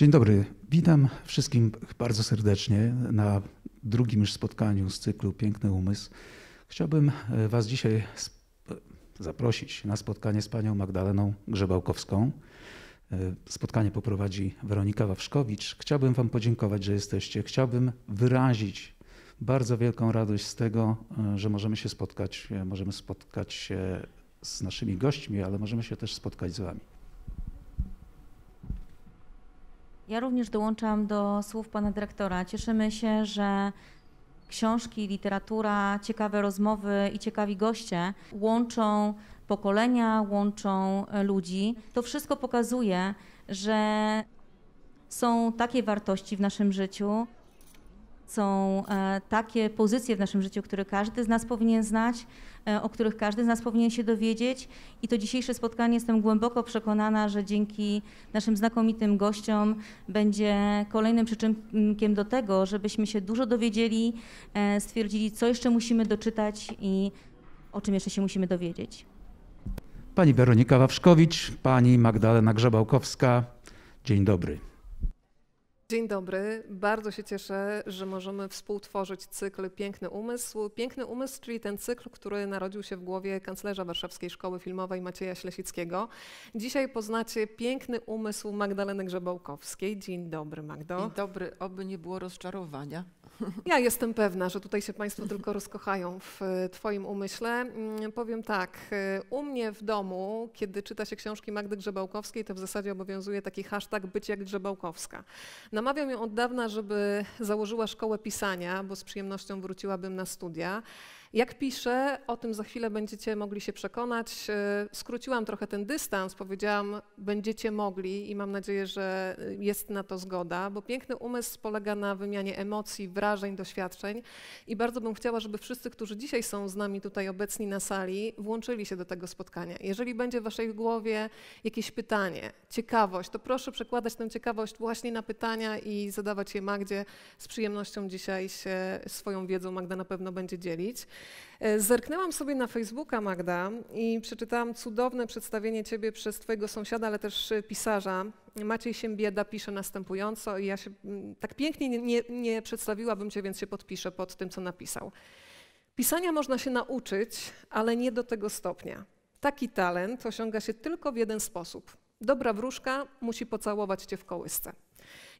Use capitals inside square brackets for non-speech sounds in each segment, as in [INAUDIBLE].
Dzień dobry. Witam wszystkim bardzo serdecznie na drugim już spotkaniu z cyklu Piękny Umysł. Chciałbym e, Was dzisiaj zaprosić na spotkanie z panią Magdaleną Grzebałkowską. E, spotkanie poprowadzi Weronika Wawszkowicz. Chciałbym Wam podziękować, że jesteście. Chciałbym wyrazić bardzo wielką radość z tego, e, że możemy się spotkać. Możemy spotkać się z naszymi gośćmi, ale możemy się też spotkać z Wami. Ja również dołączam do słów pana dyrektora. Cieszymy się, że książki, literatura, ciekawe rozmowy i ciekawi goście łączą pokolenia, łączą e, ludzi. To wszystko pokazuje, że są takie wartości w naszym życiu, są e, takie pozycje w naszym życiu, które każdy z nas powinien znać, e, o których każdy z nas powinien się dowiedzieć. I to dzisiejsze spotkanie jestem głęboko przekonana, że dzięki naszym znakomitym gościom będzie kolejnym przyczynkiem do tego, żebyśmy się dużo dowiedzieli, e, stwierdzili, co jeszcze musimy doczytać i o czym jeszcze się musimy dowiedzieć. Pani Weronika Wawszkowicz, pani Magdalena Grzebałkowska, dzień dobry. Dzień dobry. Bardzo się cieszę, że możemy współtworzyć cykl Piękny Umysł. Piękny Umysł, czyli ten cykl, który narodził się w głowie kanclerza Warszawskiej Szkoły Filmowej Macieja Ślesickiego. Dzisiaj poznacie piękny umysł Magdaleny Grzebałkowskiej. Dzień dobry, Magdo. Dzień dobry. Oby nie było rozczarowania. Ja jestem pewna, że tutaj się Państwo tylko rozkochają w e, Twoim umyśle. Mm, powiem tak, e, u mnie w domu, kiedy czyta się książki Magdy Grzebałkowskiej, to w zasadzie obowiązuje taki hashtag być jak Grzebałkowska. Namawiam ją od dawna, żeby założyła szkołę pisania, bo z przyjemnością wróciłabym na studia. Jak piszę, o tym za chwilę będziecie mogli się przekonać. E, skróciłam trochę ten dystans, powiedziałam, będziecie mogli i mam nadzieję, że e, jest na to zgoda, bo piękny umysł polega na wymianie emocji, wrażeń, doświadczeń i bardzo bym chciała, żeby wszyscy, którzy dzisiaj są z nami tutaj obecni na sali, włączyli się do tego spotkania. Jeżeli będzie w waszej głowie jakieś pytanie, ciekawość, to proszę przekładać tę ciekawość właśnie na pytania i zadawać je Magdzie. Z przyjemnością dzisiaj się swoją wiedzą Magda na pewno będzie dzielić. E, zerknęłam sobie na Facebooka, Magda, i przeczytałam cudowne przedstawienie ciebie przez twojego sąsiada, ale też e, pisarza. Maciej Siembieda pisze następująco i ja się mm, tak pięknie nie, nie, nie przedstawiłabym cię, więc się podpiszę pod tym, co napisał. Pisania można się nauczyć, ale nie do tego stopnia. Taki talent osiąga się tylko w jeden sposób. Dobra wróżka musi pocałować cię w kołysce.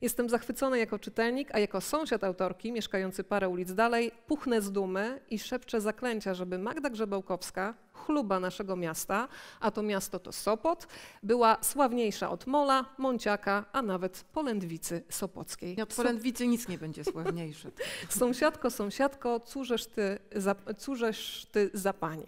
Jestem zachwycony jako czytelnik, a jako sąsiad autorki, mieszkający parę ulic dalej, puchnę z dumy i szepczę zaklęcia, żeby Magda Grzebałkowska, chluba naszego miasta, a to miasto to Sopot, była sławniejsza od Mola, Mąciaka, a nawet Polędwicy Sopockiej. Od Polędwicy nic nie będzie sławniejsze. [LAUGHS] sąsiadko, sąsiadko, cóżeż ty za, cóżeż ty za pani.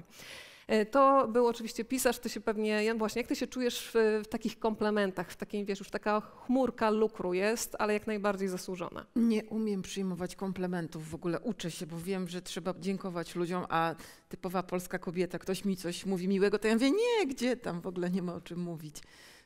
E, to był oczywiście pisarz, ty się pewnie, Jan, właśnie, jak ty się czujesz w, w takich komplementach, w takim, wiesz, już taka chmurka lukru jest, ale jak najbardziej zasłużona. Nie umiem przyjmować komplementów w ogóle, uczę się, bo wiem, że trzeba dziękować ludziom, a typowa polska kobieta, ktoś mi coś mówi miłego, to ja mówię, nie, gdzie tam, w ogóle nie ma o czym mówić.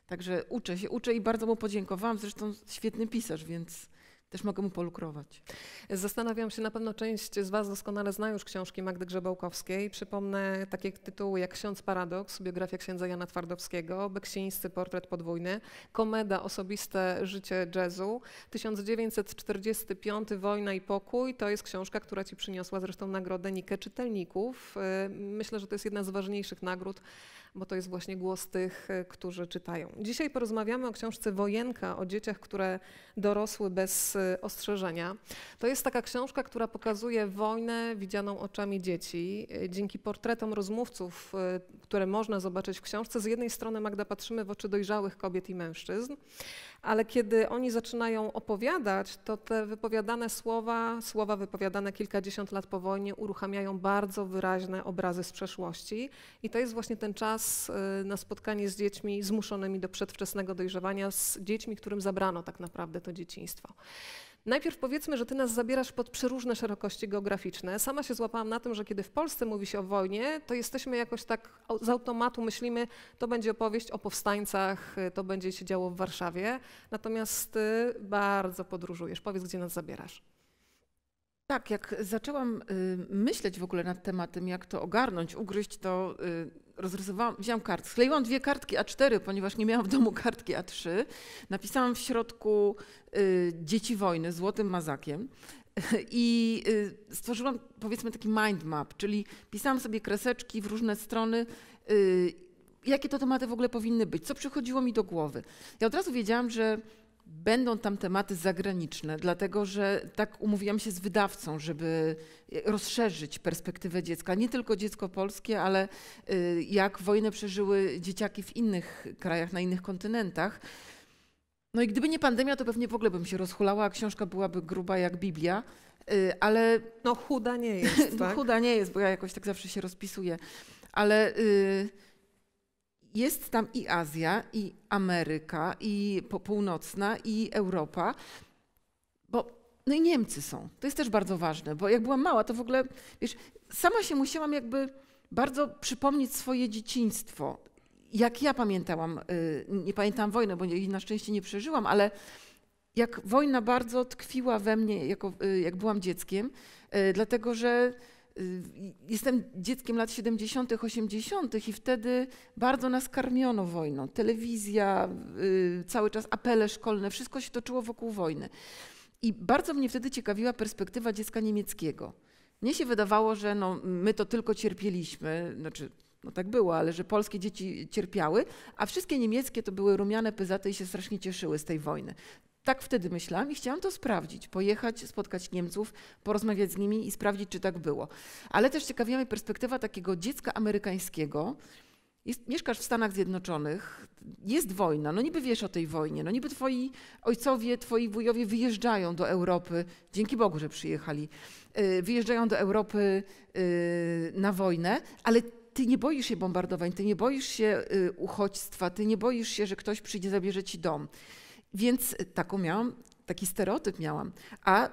Także uczę się, uczę i bardzo mu podziękowałam, zresztą świetny pisarz, więc też mogę mu polukrować. Zastanawiam się, na pewno część z Was doskonale zna już książki Magdy Grzebałkowskiej. Przypomnę takie tytuły jak Ksiądz Paradoks, biografia księdza Jana Twardowskiego, Beksińscy Portret Podwójny, Komeda Osobiste Życie Jazzu, 1945 Wojna i Pokój. To jest książka, która Ci przyniosła zresztą nagrodę Nikę Czytelników. Y, myślę, że to jest jedna z ważniejszych nagród bo to jest właśnie głos tych, e, którzy czytają. Dzisiaj porozmawiamy o książce Wojenka, o dzieciach, które dorosły bez e, ostrzeżenia. To jest taka książka, która pokazuje wojnę widzianą oczami dzieci. E, dzięki portretom rozmówców, które można zobaczyć w książce, z jednej strony Magda patrzymy w oczy dojrzałych kobiet i mężczyzn, ale kiedy oni zaczynają opowiadać, to te wypowiadane słowa, słowa wypowiadane kilkadziesiąt lat po wojnie, uruchamiają bardzo wyraźne obrazy z przeszłości. I to jest właśnie ten czas y, na spotkanie z dziećmi zmuszonymi do przedwczesnego dojrzewania, z dziećmi, którym zabrano tak naprawdę to dzieciństwo. Najpierw powiedzmy, że ty nas zabierasz pod przeróżne szerokości geograficzne. Sama się złapałam na tym, że kiedy w Polsce mówi się o wojnie, to jesteśmy jakoś tak z automatu myślimy, to będzie opowieść o powstańcach, to będzie się działo w Warszawie. Natomiast ty bardzo podróżujesz. Powiedz, gdzie nas zabierasz. Tak, jak zaczęłam y, myśleć w ogóle nad tematem, jak to ogarnąć, ugryźć, to y, rozrysowałam, wziąłam kartki, skleiłam dwie kartki A4, ponieważ nie miałam w domu kartki A3. Napisałam w środku y, Dzieci wojny złotym mazakiem. [LAUGHS] I y, stworzyłam powiedzmy taki mind map, czyli pisałam sobie kreseczki w różne strony, y, jakie to tematy w ogóle powinny być, co przychodziło mi do głowy. Ja od razu wiedziałam, że będą tam tematy zagraniczne, dlatego że tak umówiłam się z wydawcą, żeby rozszerzyć perspektywę dziecka. Nie tylko dziecko polskie, ale y, jak wojnę przeżyły dzieciaki w innych krajach, na innych kontynentach. No i gdyby nie pandemia, to pewnie w ogóle bym się rozchulała, a książka byłaby gruba jak Biblia, y, ale... No chuda nie jest, [LAUGHS] no, tak? no, chuda nie jest, bo ja jakoś tak zawsze się rozpisuję, ale... Y, jest tam i Azja, i Ameryka, i Północna, i Europa, bo no i Niemcy są. To jest też bardzo ważne, bo jak byłam mała, to w ogóle, wiesz, sama się musiałam jakby bardzo przypomnieć swoje dzieciństwo. Jak ja pamiętałam, y, nie pamiętam wojny, bo jej na szczęście nie przeżyłam, ale jak wojna bardzo tkwiła we mnie, jako, y, jak byłam dzieckiem, y, dlatego że Y, jestem dzieckiem lat 70., 80. i wtedy bardzo nas karmiono wojną. Telewizja, y, cały czas apele szkolne, wszystko się toczyło wokół wojny. I bardzo mnie wtedy ciekawiła perspektywa dziecka niemieckiego. Mnie się wydawało, że no, my to tylko cierpieliśmy, znaczy no tak było, ale że polskie dzieci cierpiały, a wszystkie niemieckie to były rumiane, pyzate i się strasznie cieszyły z tej wojny. Tak wtedy myślałam i chciałam to sprawdzić, pojechać, spotkać Niemców, porozmawiać z nimi i sprawdzić, czy tak było. Ale też ciekawiła mnie perspektywa takiego dziecka amerykańskiego. Jest, mieszkasz w Stanach Zjednoczonych, jest wojna, no niby wiesz o tej wojnie, no niby twoi ojcowie, twoi wujowie wyjeżdżają do Europy, dzięki Bogu, że przyjechali, y, wyjeżdżają do Europy y, na wojnę, ale ty nie boisz się bombardowań, ty nie boisz się y, uchodźstwa, ty nie boisz się, że ktoś przyjdzie, zabierze ci dom. Więc e, taką miałam, taki stereotyp miałam. A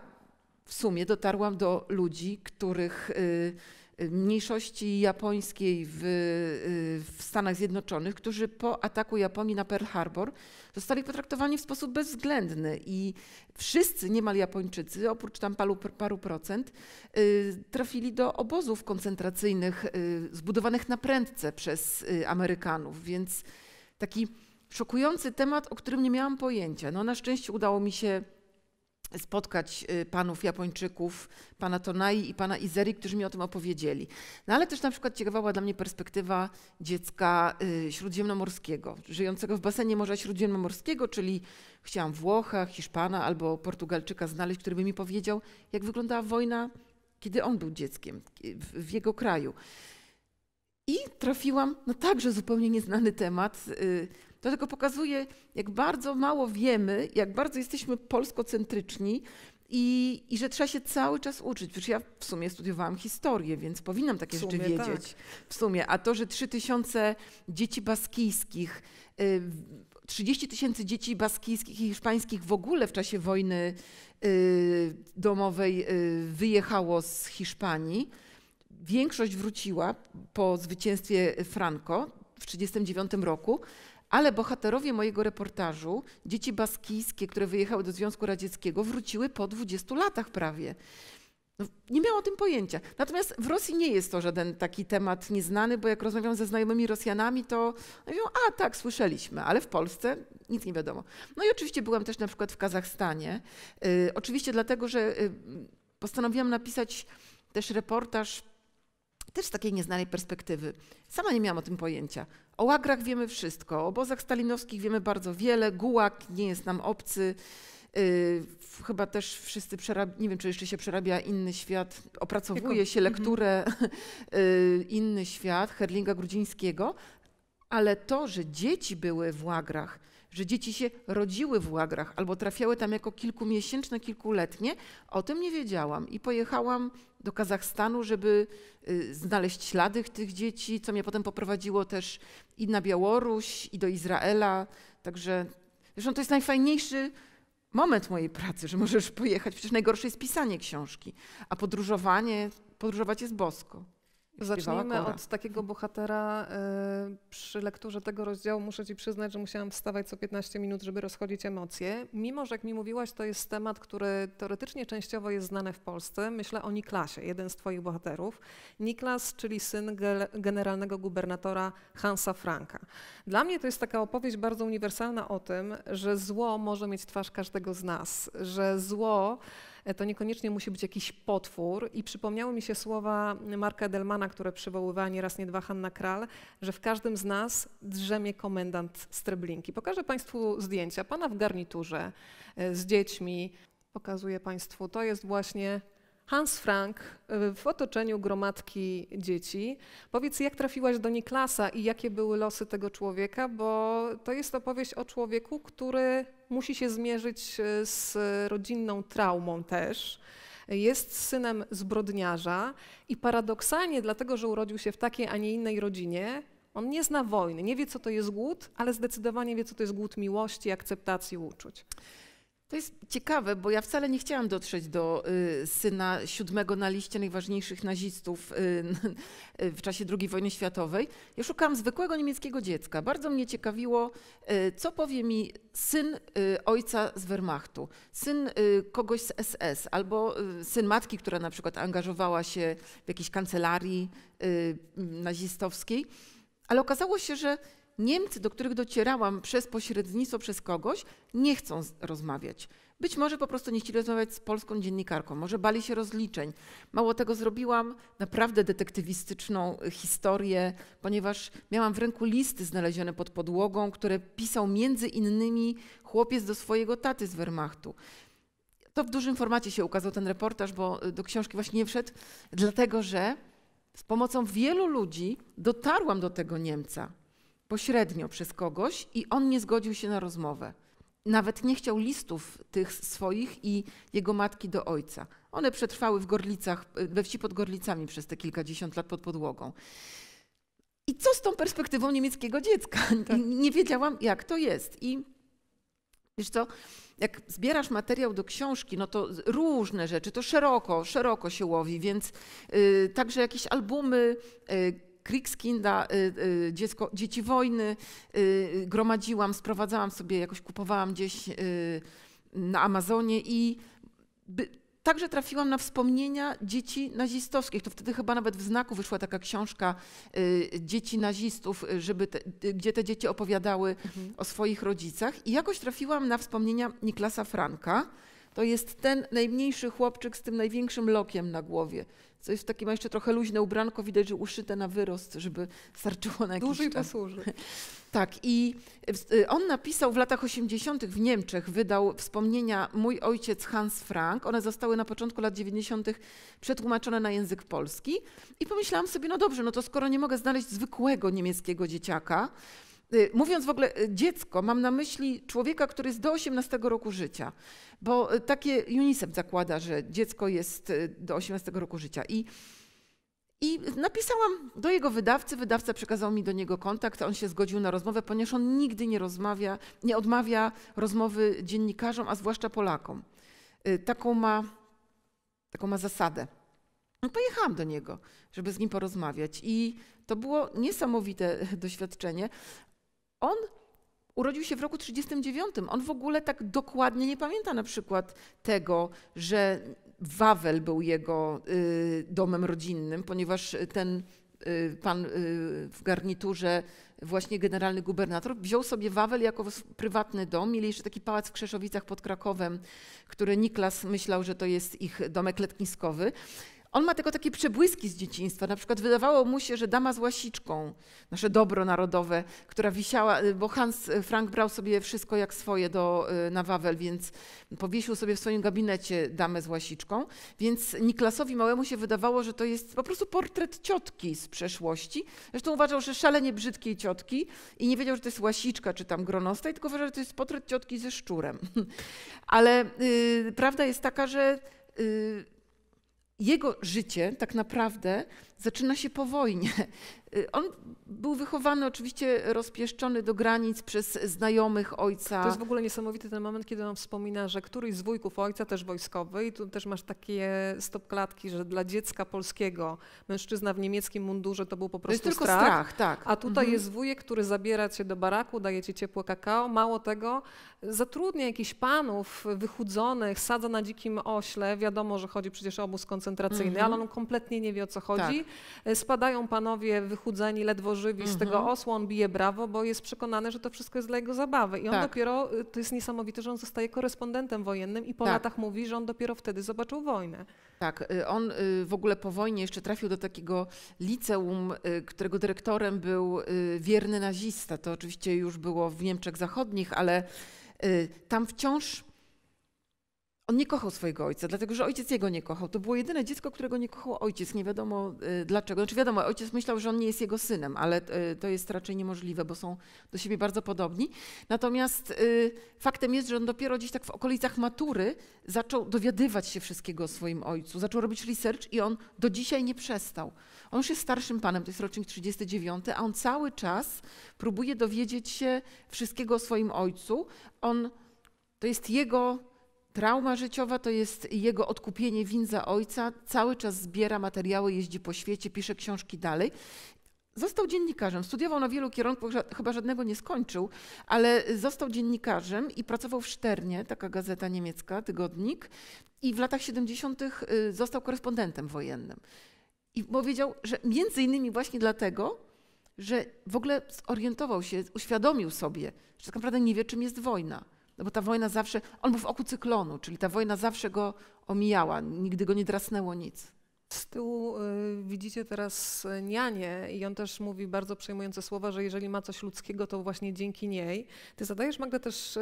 w sumie dotarłam do ludzi, których y, y, mniejszości japońskiej w, y, w, Stanach Zjednoczonych, którzy po ataku Japonii na Pearl Harbor zostali potraktowani w sposób bezwzględny i wszyscy niemal Japończycy, oprócz tam paru, paru procent, trafili do obozów koncentracyjnych zbudowanych na prędce przez Amerykanów, więc taki szokujący temat, o którym nie miałam pojęcia. No, na szczęście udało mi się spotkać y, panów Japończyków, pana Tonai i pana Izeri, którzy mi o tym opowiedzieli. No ale też na przykład ciekawa była dla mnie perspektywa dziecka y, śródziemnomorskiego, żyjącego w basenie Morza Śródziemnomorskiego, czyli chciałam Włocha, Hiszpana albo Portugalczyka znaleźć, który by mi powiedział, jak wyglądała wojna, kiedy on był dzieckiem w jego kraju. I trafiłam na także zupełnie nieznany temat y, to tylko pokazuje, jak bardzo mało wiemy, jak bardzo jesteśmy polskocentryczni i, i że trzeba się cały czas uczyć. Przecież ja w sumie studiowałam historię, więc powinnam takie rzeczy tak. wiedzieć. Tak. W sumie. A to, że 3000 dzieci baskijskich, 30 y, tysięcy dzieci baskijskich i hiszpańskich w ogóle w czasie wojny y, domowej y, wyjechało z Hiszpanii. Większość wróciła po zwycięstwie Franco w 1939 roku, ale bohaterowie mojego reportażu, dzieci baskijskie, które wyjechały do Związku Radzieckiego, wróciły po 20 latach prawie. No, nie miałam o tym pojęcia. Natomiast w Rosji nie jest to żaden taki temat nieznany, bo jak rozmawiam ze znajomymi Rosjanami, to mówią, a tak, słyszeliśmy, ale w Polsce nic nie wiadomo. No i oczywiście byłam też na przykład w Kazachstanie. Y, oczywiście dlatego, że y, postanowiłam napisać też reportaż też z takiej nieznanej perspektywy. Sama nie miałam o tym pojęcia. O łagrach wiemy wszystko, o obozach stalinowskich wiemy bardzo wiele, gułak nie jest nam obcy. Yy, chyba też wszyscy przerabia, nie wiem, czy jeszcze się przerabia inny świat, opracowuje się mhm. lekturę [LAUGHS] yy, inny świat Herlinga Grudzińskiego, ale to, że dzieci były w łagrach, że dzieci się rodziły w łagrach albo trafiały tam jako kilkumiesięczne, kilkuletnie. O tym nie wiedziałam i pojechałam do Kazachstanu, żeby y, znaleźć ślady tych dzieci, co mnie potem poprowadziło też i na Białoruś, i do Izraela. Także zresztą to jest najfajniejszy moment mojej pracy, że możesz pojechać. Przecież najgorsze jest pisanie książki, a podróżowanie, podróżować jest bosko. Zacznijmy od takiego bohatera. Y, przy lekturze tego rozdziału muszę Ci przyznać, że musiałam wstawać co 15 minut, żeby rozchodzić emocje. Mimo, że jak mi mówiłaś, to jest temat, który teoretycznie częściowo jest znany w Polsce. Myślę o Niklasie, jeden z Twoich bohaterów. Niklas, czyli syn generalnego gubernatora Hansa Franka. Dla mnie to jest taka opowieść bardzo uniwersalna o tym, że zło może mieć twarz każdego z nas, że zło E, to niekoniecznie musi być jakiś potwór. I przypomniały mi się słowa Marka Edelmana, które przywoływała nieraz nie dwa Hanna Kral, że w każdym z nas drzemie komendant Streblinki. Pokażę Państwu zdjęcia pana w garniturze e, z dziećmi. Pokazuję Państwu, to jest właśnie Hans Frank y, w otoczeniu gromadki dzieci. Powiedz, jak trafiłaś do Niklasa i jakie były losy tego człowieka, bo to jest opowieść o człowieku, który musi się zmierzyć y, z rodzinną traumą też. Jest synem zbrodniarza i paradoksalnie, dlatego że urodził się w takiej, a nie innej rodzinie, on nie zna wojny, nie wie, co to jest głód, ale zdecydowanie wie, co to jest głód miłości, akceptacji, uczuć. To jest ciekawe, bo ja wcale nie chciałam dotrzeć do y, syna siódmego na liście najważniejszych nazistów y, y, [LAUGHS] w czasie II wojny światowej. Ja szukałam zwykłego niemieckiego dziecka. Bardzo mnie ciekawiło, y, co powie mi syn y, ojca z Wehrmachtu, syn y, kogoś z SS, albo syn matki, która na przykład angażowała się w jakiejś kancelarii nazistowskiej. Ale okazało się, że Niemcy, do których docierałam przez pośrednictwo, przez kogoś, nie chcą rozmawiać. Być może po prostu nie chcieli rozmawiać z polską dziennikarką, może bali się rozliczeń. Mało tego, zrobiłam naprawdę detektywistyczną y, historię, ponieważ miałam w ręku listy znalezione pod podłogą, które pisał między innymi chłopiec do swojego taty z Wehrmachtu. To w dużym formacie się ukazał ten reportaż, bo y, do książki właśnie nie wszedł, dlatego że z pomocą wielu ludzi dotarłam do tego Niemca pośrednio przez kogoś i on nie zgodził się na rozmowę. Nawet nie chciał listów tych swoich i jego matki do ojca. One przetrwały w Gorlicach, we wsi pod Gorlicami przez te kilkadziesiąt lat pod podłogą. I co z tą perspektywą niemieckiego dziecka? [LAUGHS] Tak. Nie wiedziałam, jak to jest. I wiesz co, jak zbierasz materiał do książki, no to różne rzeczy, to szeroko, szeroko się łowi, więc y, także jakieś albumy, y, Kriegskinda, y, y, dziecko, dzieci wojny, y, gromadziłam, sprowadzałam sobie, jakoś kupowałam gdzieś na Amazonie i by, także trafiłam na wspomnienia dzieci nazistowskich. To wtedy chyba nawet w znaku wyszła taka książka Dzieci nazistów, żeby te, gdzie te dzieci opowiadały mhm. o swoich rodzicach. I jakoś trafiłam na wspomnienia Niklasa Franka. To jest ten najmniejszy chłopczyk z tym największym lokiem na głowie. Co jest takie, ma jeszcze trochę luźne ubranko, widać, że uszyte na wyrost, żeby starczyło na jakiś czas. czas. posłuży. [LAUGHS] Tak, i y, on napisał w latach 80. w Niemczech, wydał wspomnienia Mój ojciec Hans Frank. One zostały na początku lat 90. przetłumaczone na język polski. I pomyślałam sobie, no dobrze, no to skoro nie mogę znaleźć zwykłego niemieckiego dzieciaka, Y, mówiąc w ogóle y, dziecko, mam na myśli człowieka, który jest do 18 roku życia, bo y, takie UNICEF zakłada, że dziecko jest do 18 roku życia. I, I napisałam do jego wydawcy, wydawca przekazał mi do niego kontakt, on się zgodził na rozmowę, ponieważ on nigdy nie rozmawia, nie odmawia rozmowy dziennikarzom, a zwłaszcza Polakom. Taką ma, taką ma zasadę. No pojechałam do niego, żeby z nim porozmawiać i to było niesamowite [LAUGHS] doświadczenie on urodził się w roku 39. On w ogóle tak dokładnie nie pamięta na przykład tego, że Wawel był jego y, domem rodzinnym, ponieważ ten y, pan y, w garniturze, właśnie generalny gubernator, wziął sobie Wawel jako prywatny dom. Mieli jeszcze taki pałac w Krzeszowicach pod Krakowem, który Niklas myślał, że to jest ich domek letniskowy. On ma tylko takie przebłyski z dzieciństwa. Na przykład wydawało mu się, że dama z łasiczką, nasze dobro narodowe, która wisiała, y, bo Hans y, Frank brał sobie wszystko jak swoje do, y, na Wawel, więc powiesił sobie w swoim gabinecie damę z łasiczką. Więc Niklasowi Małemu się wydawało, że to jest po prostu portret ciotki z przeszłości. Zresztą uważał, że szalenie brzydkiej ciotki i nie wiedział, że to jest łasiczka czy tam gronostej, tylko uważał, że to jest portret ciotki ze szczurem. [LAUGHS] Ale yy, prawda jest taka, że. Yy, jego życie tak naprawdę zaczyna się po wojnie. Y, on był wychowany, oczywiście rozpieszczony do granic przez znajomych ojca. To jest w ogóle niesamowity ten moment, kiedy on wspomina, że któryś z wujków ojca też wojskowy i tu też masz takie stopklatki, że dla dziecka polskiego mężczyzna w niemieckim mundurze to był po prostu to jest strach. tylko strach. tak. A tutaj mhm. jest wujek, który zabiera cię do baraku, daje ci ciepłe kakao, mało tego, zatrudnia jakichś panów wychudzonych, sadza na dzikim ośle, wiadomo, że chodzi przecież o obóz koncentracyjny, mhm. ale on kompletnie nie wie o co chodzi. Tak. E, spadają panowie wychudzeni, ledwo żywi z tego mhm. on bije brawo, bo jest przekonany, że to wszystko jest dla jego zabawy. I on tak. dopiero, e, to jest niesamowite, że on zostaje korespondentem wojennym i po tak. latach mówi, że on dopiero wtedy zobaczył wojnę. Tak, e, on w ogóle po wojnie jeszcze trafił do takiego liceum, którego dyrektorem był wierny nazista. To oczywiście już było w Niemczech Zachodnich, ale tam wciąż on nie kochał swojego ojca, dlatego że ojciec jego nie kochał. To było jedyne dziecko, którego nie kochał ojciec. Nie wiadomo y, dlaczego. Znaczy wiadomo, ojciec myślał, że on nie jest jego synem, ale y, to jest raczej niemożliwe, bo są do siebie bardzo podobni. Natomiast y, faktem jest, że on dopiero gdzieś tak w okolicach matury zaczął dowiadywać się wszystkiego o swoim ojcu. Zaczął robić research i on do dzisiaj nie przestał. On już jest starszym panem, to jest rocznik 39, a on cały czas próbuje dowiedzieć się wszystkiego o swoim ojcu. On, to jest jego Trauma życiowa to jest jego odkupienie win za ojca. Cały czas zbiera materiały, jeździ po świecie, pisze książki dalej. Został dziennikarzem, studiował na wielu kierunkach, chyba żadnego nie skończył, ale został dziennikarzem i pracował w Szternie, taka gazeta niemiecka, tygodnik, i w latach 70. Y, został korespondentem wojennym. I powiedział, że między innymi właśnie dlatego, że w ogóle zorientował się, uświadomił sobie, że tak naprawdę nie wie, czym jest wojna no bo ta wojna zawsze, on był w oku cyklonu, czyli ta wojna zawsze go omijała, nigdy go nie drasnęło nic. Z tyłu y, widzicie teraz y, nianie i on też mówi bardzo przejmujące słowa, że jeżeli ma coś ludzkiego, to właśnie dzięki niej. Ty zadajesz, Magda, też y,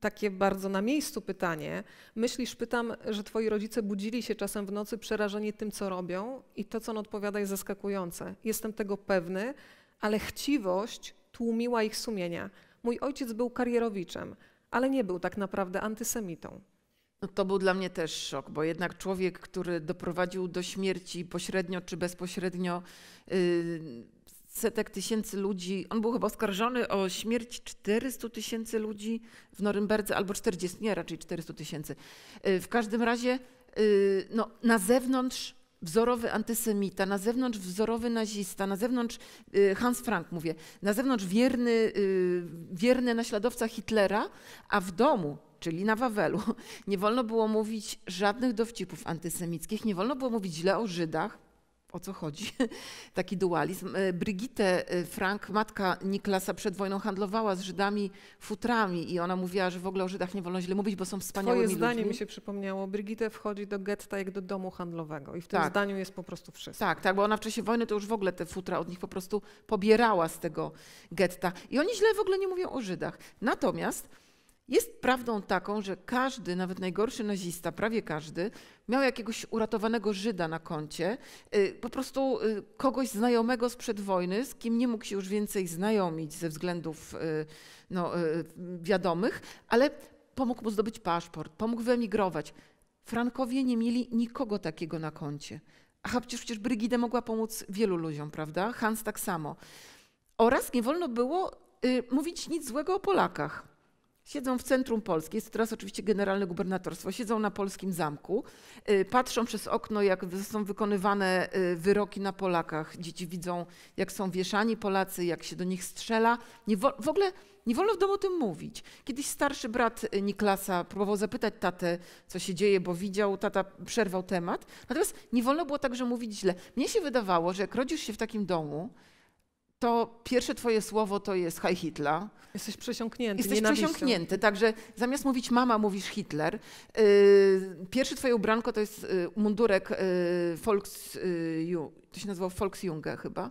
takie bardzo na miejscu pytanie. Myślisz, pytam, że twoi rodzice budzili się czasem w nocy przerażeni tym, co robią i to, co on odpowiada jest zaskakujące. Jestem tego pewny, ale chciwość tłumiła ich sumienia. Mój ojciec był karierowiczem, ale nie był tak naprawdę antysemitą. No to był dla mnie też szok, bo jednak człowiek, który doprowadził do śmierci pośrednio czy bezpośrednio yy, setek tysięcy ludzi, on był chyba oskarżony o śmierć 400 tysięcy ludzi w Norymberdze, albo 40, nie raczej 400 tysięcy. Yy, w każdym razie yy, no, na zewnątrz wzorowy antysemita, na zewnątrz wzorowy nazista, na zewnątrz y, Hans Frank mówię, na zewnątrz wierny, y, wierny naśladowca Hitlera, a w domu czyli na Wawelu, [LAUGHS] nie wolno było mówić żadnych dowcipów antysemickich, nie wolno było mówić źle o Żydach, o co chodzi, [LAUGHS] taki dualizm. E, Brigitte e, Frank, matka Niklasa przed wojną handlowała z Żydami futrami i ona mówiła, że w ogóle o Żydach nie wolno źle mówić, bo są wspaniałymi Twoje zdanie ludźmi. mi się przypomniało. Brigitte wchodzi do getta jak do domu handlowego i w tym tak. zdaniu jest po prostu wszystko. Tak, tak, bo ona w czasie wojny to już w ogóle te futra od nich po prostu pobierała z tego getta. I oni źle w ogóle nie mówią o Żydach. Natomiast jest prawdą taką, że każdy, nawet najgorszy nazista, prawie każdy, miał jakiegoś uratowanego Żyda na koncie, y, po prostu y, kogoś znajomego sprzed wojny, z kim nie mógł się już więcej znajomić ze względów y, no, wiadomych, ale pomógł mu zdobyć paszport, pomógł wyemigrować. Frankowie nie mieli nikogo takiego na koncie. a przecież, przecież Brygida mogła pomóc wielu ludziom, prawda? Hans tak samo. Oraz nie wolno było y, mówić nic złego o Polakach. Siedzą w centrum Polski, jest teraz oczywiście generalne gubernatorstwo, siedzą na polskim zamku, y, patrzą przez okno, jak są wykonywane y, wyroki na Polakach. Dzieci widzą, jak są wieszani Polacy, jak się do nich strzela. Nie w ogóle nie wolno w domu o tym mówić. Kiedyś starszy brat y, Niklasa próbował zapytać tatę, co się dzieje, bo widział, tata przerwał temat. Natomiast nie wolno było także mówić źle. Mnie się wydawało, że jak rodzisz się w takim domu, to pierwsze twoje słowo to jest Heil Hitler. Jesteś przesiąknięty. Jesteś nienawiścią. przesiąknięty, także zamiast mówić mama, mówisz Hitler. Y, pierwsze twoje ubranko to jest y, mundurek yy, Volks, y, to się nazywał Volksjunge chyba,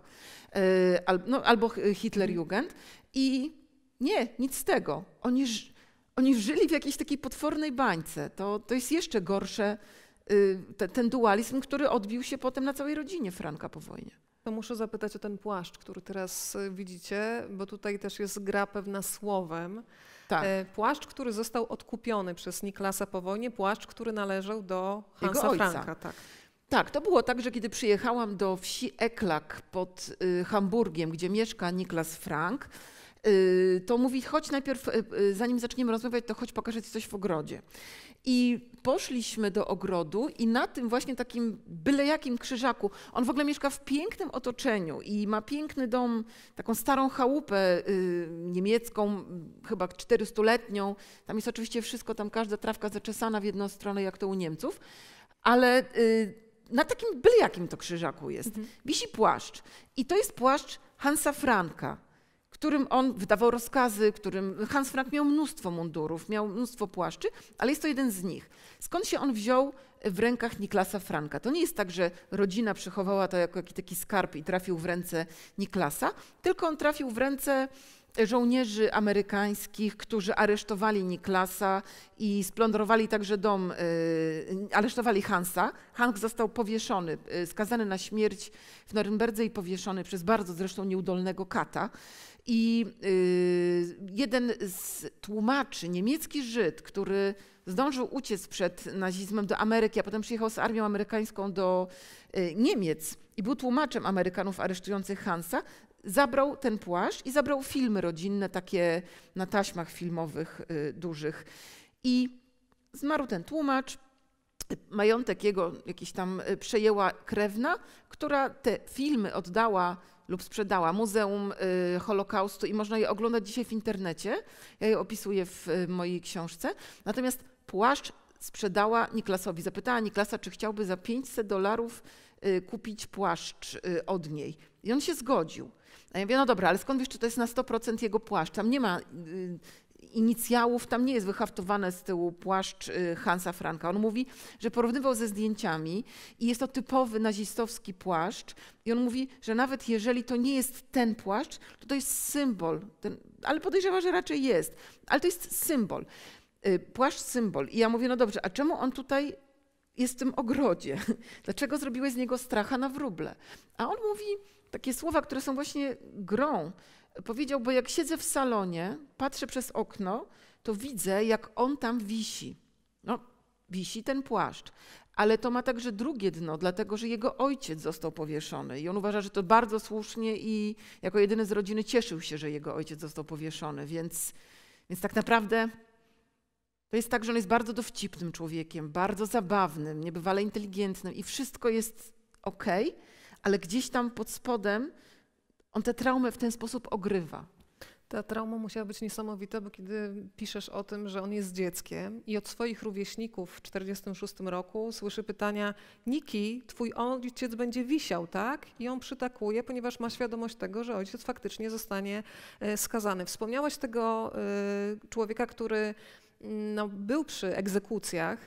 al, no, albo Hitlerjugend. I nie, nic z tego. Oni, oni żyli w jakiejś takiej potwornej bańce. To, to jest jeszcze gorsze, ten dualizm, który odbił się potem na całej rodzinie Franka po wojnie. To muszę zapytać o ten płaszcz, który teraz y, widzicie, bo tutaj też jest gra pewna słowem. Tak. E, płaszcz, który został odkupiony przez Niklasa po wojnie, płaszcz, który należał do Hansa Jego ojca. Franka. Tak. Tak, to było tak, że kiedy przyjechałam do wsi Eklak pod y, Hamburgiem, gdzie mieszka Niklas Frank, y, to mówi, chodź najpierw, zanim zaczniemy rozmawiać, to chodź pokażę ci coś w ogrodzie. I poszliśmy do ogrodu i na tym właśnie takim byle jakim krzyżaku, on w ogóle mieszka w pięknym otoczeniu i ma piękny dom, taką starą chałupę y, niemiecką, chyba czterystuletnią. Tam jest oczywiście wszystko, tam każda trawka zaczesana w jedną stronę, jak to u Niemców, ale y, na takim byle jakim to krzyżaku jest. Mhm. Wisi płaszcz i to jest płaszcz Hansa Franka którym on wydawał rozkazy, którym Hans Frank miał mnóstwo mundurów, miał mnóstwo płaszczy, ale jest to jeden z nich. Skąd się on wziął w rękach Niklasa Franka? To nie jest tak, że rodzina przechowała to jako taki skarb i trafił w ręce Niklasa, tylko on trafił w ręce żołnierzy amerykańskich, którzy aresztowali Niklasa i splądrowali także dom, y, aresztowali Hansa. Hans został powieszony, y, skazany na śmierć w Norymberdze i powieszony przez bardzo zresztą nieudolnego kata. I y, jeden z tłumaczy, niemiecki Żyd, który zdążył uciec przed nazizmem do Ameryki, a potem przyjechał z armią amerykańską do y, Niemiec i był tłumaczem Amerykanów aresztujących Hansa, zabrał ten płaszcz i zabrał filmy rodzinne, takie na taśmach filmowych y, dużych. I zmarł ten tłumacz. Majątek jego jakiś tam przejęła krewna, która te filmy oddała lub sprzedała Muzeum y, Holokaustu i można je oglądać dzisiaj w internecie. Ja je opisuję w y, mojej książce. Natomiast płaszcz sprzedała Niklasowi. Zapytała Niklasa, czy chciałby za 500 dolarów y, kupić płaszcz od niej. I on się zgodził. A ja mówię, no dobra, ale skąd wiesz, czy to jest na 100% jego płaszcz? Tam nie ma inicjałów, tam nie jest wyhaftowane z tyłu płaszcz y, Hansa Franka. On mówi, że porównywał ze zdjęciami i jest to typowy nazistowski płaszcz. I on mówi, że nawet jeżeli to nie jest ten płaszcz, to to jest symbol. Ten, ale podejrzewa, że raczej jest. Ale to jest symbol. Y, płaszcz symbol. I ja mówię, no dobrze, a czemu on tutaj jest w tym ogrodzie? [LAUGHS] Dlaczego zrobiłeś z niego stracha na wróble? A on mówi takie słowa, które są właśnie grą Powiedział, bo jak siedzę w salonie, patrzę przez okno, to widzę, jak on tam wisi. No, wisi ten płaszcz. Ale to ma także drugie dno, dlatego że jego ojciec został powieszony i on uważa, że to bardzo słusznie i jako jedyny z rodziny cieszył się, że jego ojciec został powieszony, więc, więc tak naprawdę to jest tak, że on jest bardzo dowcipnym człowiekiem, bardzo zabawnym, niebywale inteligentnym i wszystko jest ok, ale gdzieś tam pod spodem on te traumy w ten sposób ogrywa. Ta trauma musiała być niesamowita, bo kiedy piszesz o tym, że on jest dzieckiem i od swoich rówieśników w 1946 roku słyszy pytania: Niki, twój ojciec będzie wisiał, tak? I on przytakuje, ponieważ ma świadomość tego, że ojciec faktycznie zostanie e, skazany. Wspomniałaś tego e, człowieka, który mm, no, był przy egzekucjach.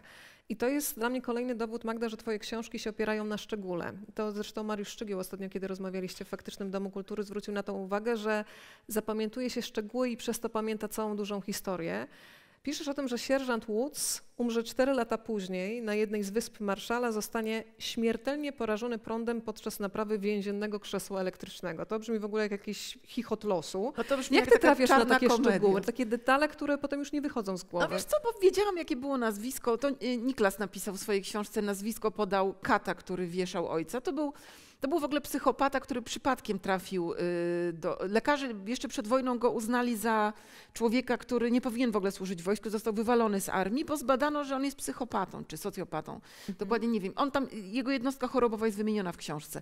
I to jest dla mnie kolejny dowód, Magda, że Twoje książki się opierają na szczególe. To zresztą Mariusz Szczygieł ostatnio, kiedy rozmawialiście w Faktycznym Domu Kultury, zwrócił na to uwagę, że zapamiętuje się szczegóły i przez to pamięta całą dużą historię. Piszesz o tym, że sierżant Woods umrze 4 lata później na jednej z wysp Marszala, zostanie śmiertelnie porażony prądem podczas naprawy więziennego krzesła elektrycznego. To brzmi w ogóle jak jakiś chichot losu. No to brzmi jak, jak ty trafiasz na takie komedia. szczegóły, takie detale, które potem już nie wychodzą z głowy? No wiesz co, bo wiedziałam jakie było nazwisko, to y, Niklas napisał w swojej książce, nazwisko podał kata, który wieszał ojca. To był to był w ogóle psychopata, który przypadkiem trafił y, do. Lekarze jeszcze przed wojną go uznali za człowieka, który nie powinien w ogóle służyć wojsku, został wywalony z armii, bo zbadano, że on jest psychopatą czy socjopatą. Mhm. Dokładnie nie wiem. On tam, jego jednostka chorobowa jest wymieniona w książce.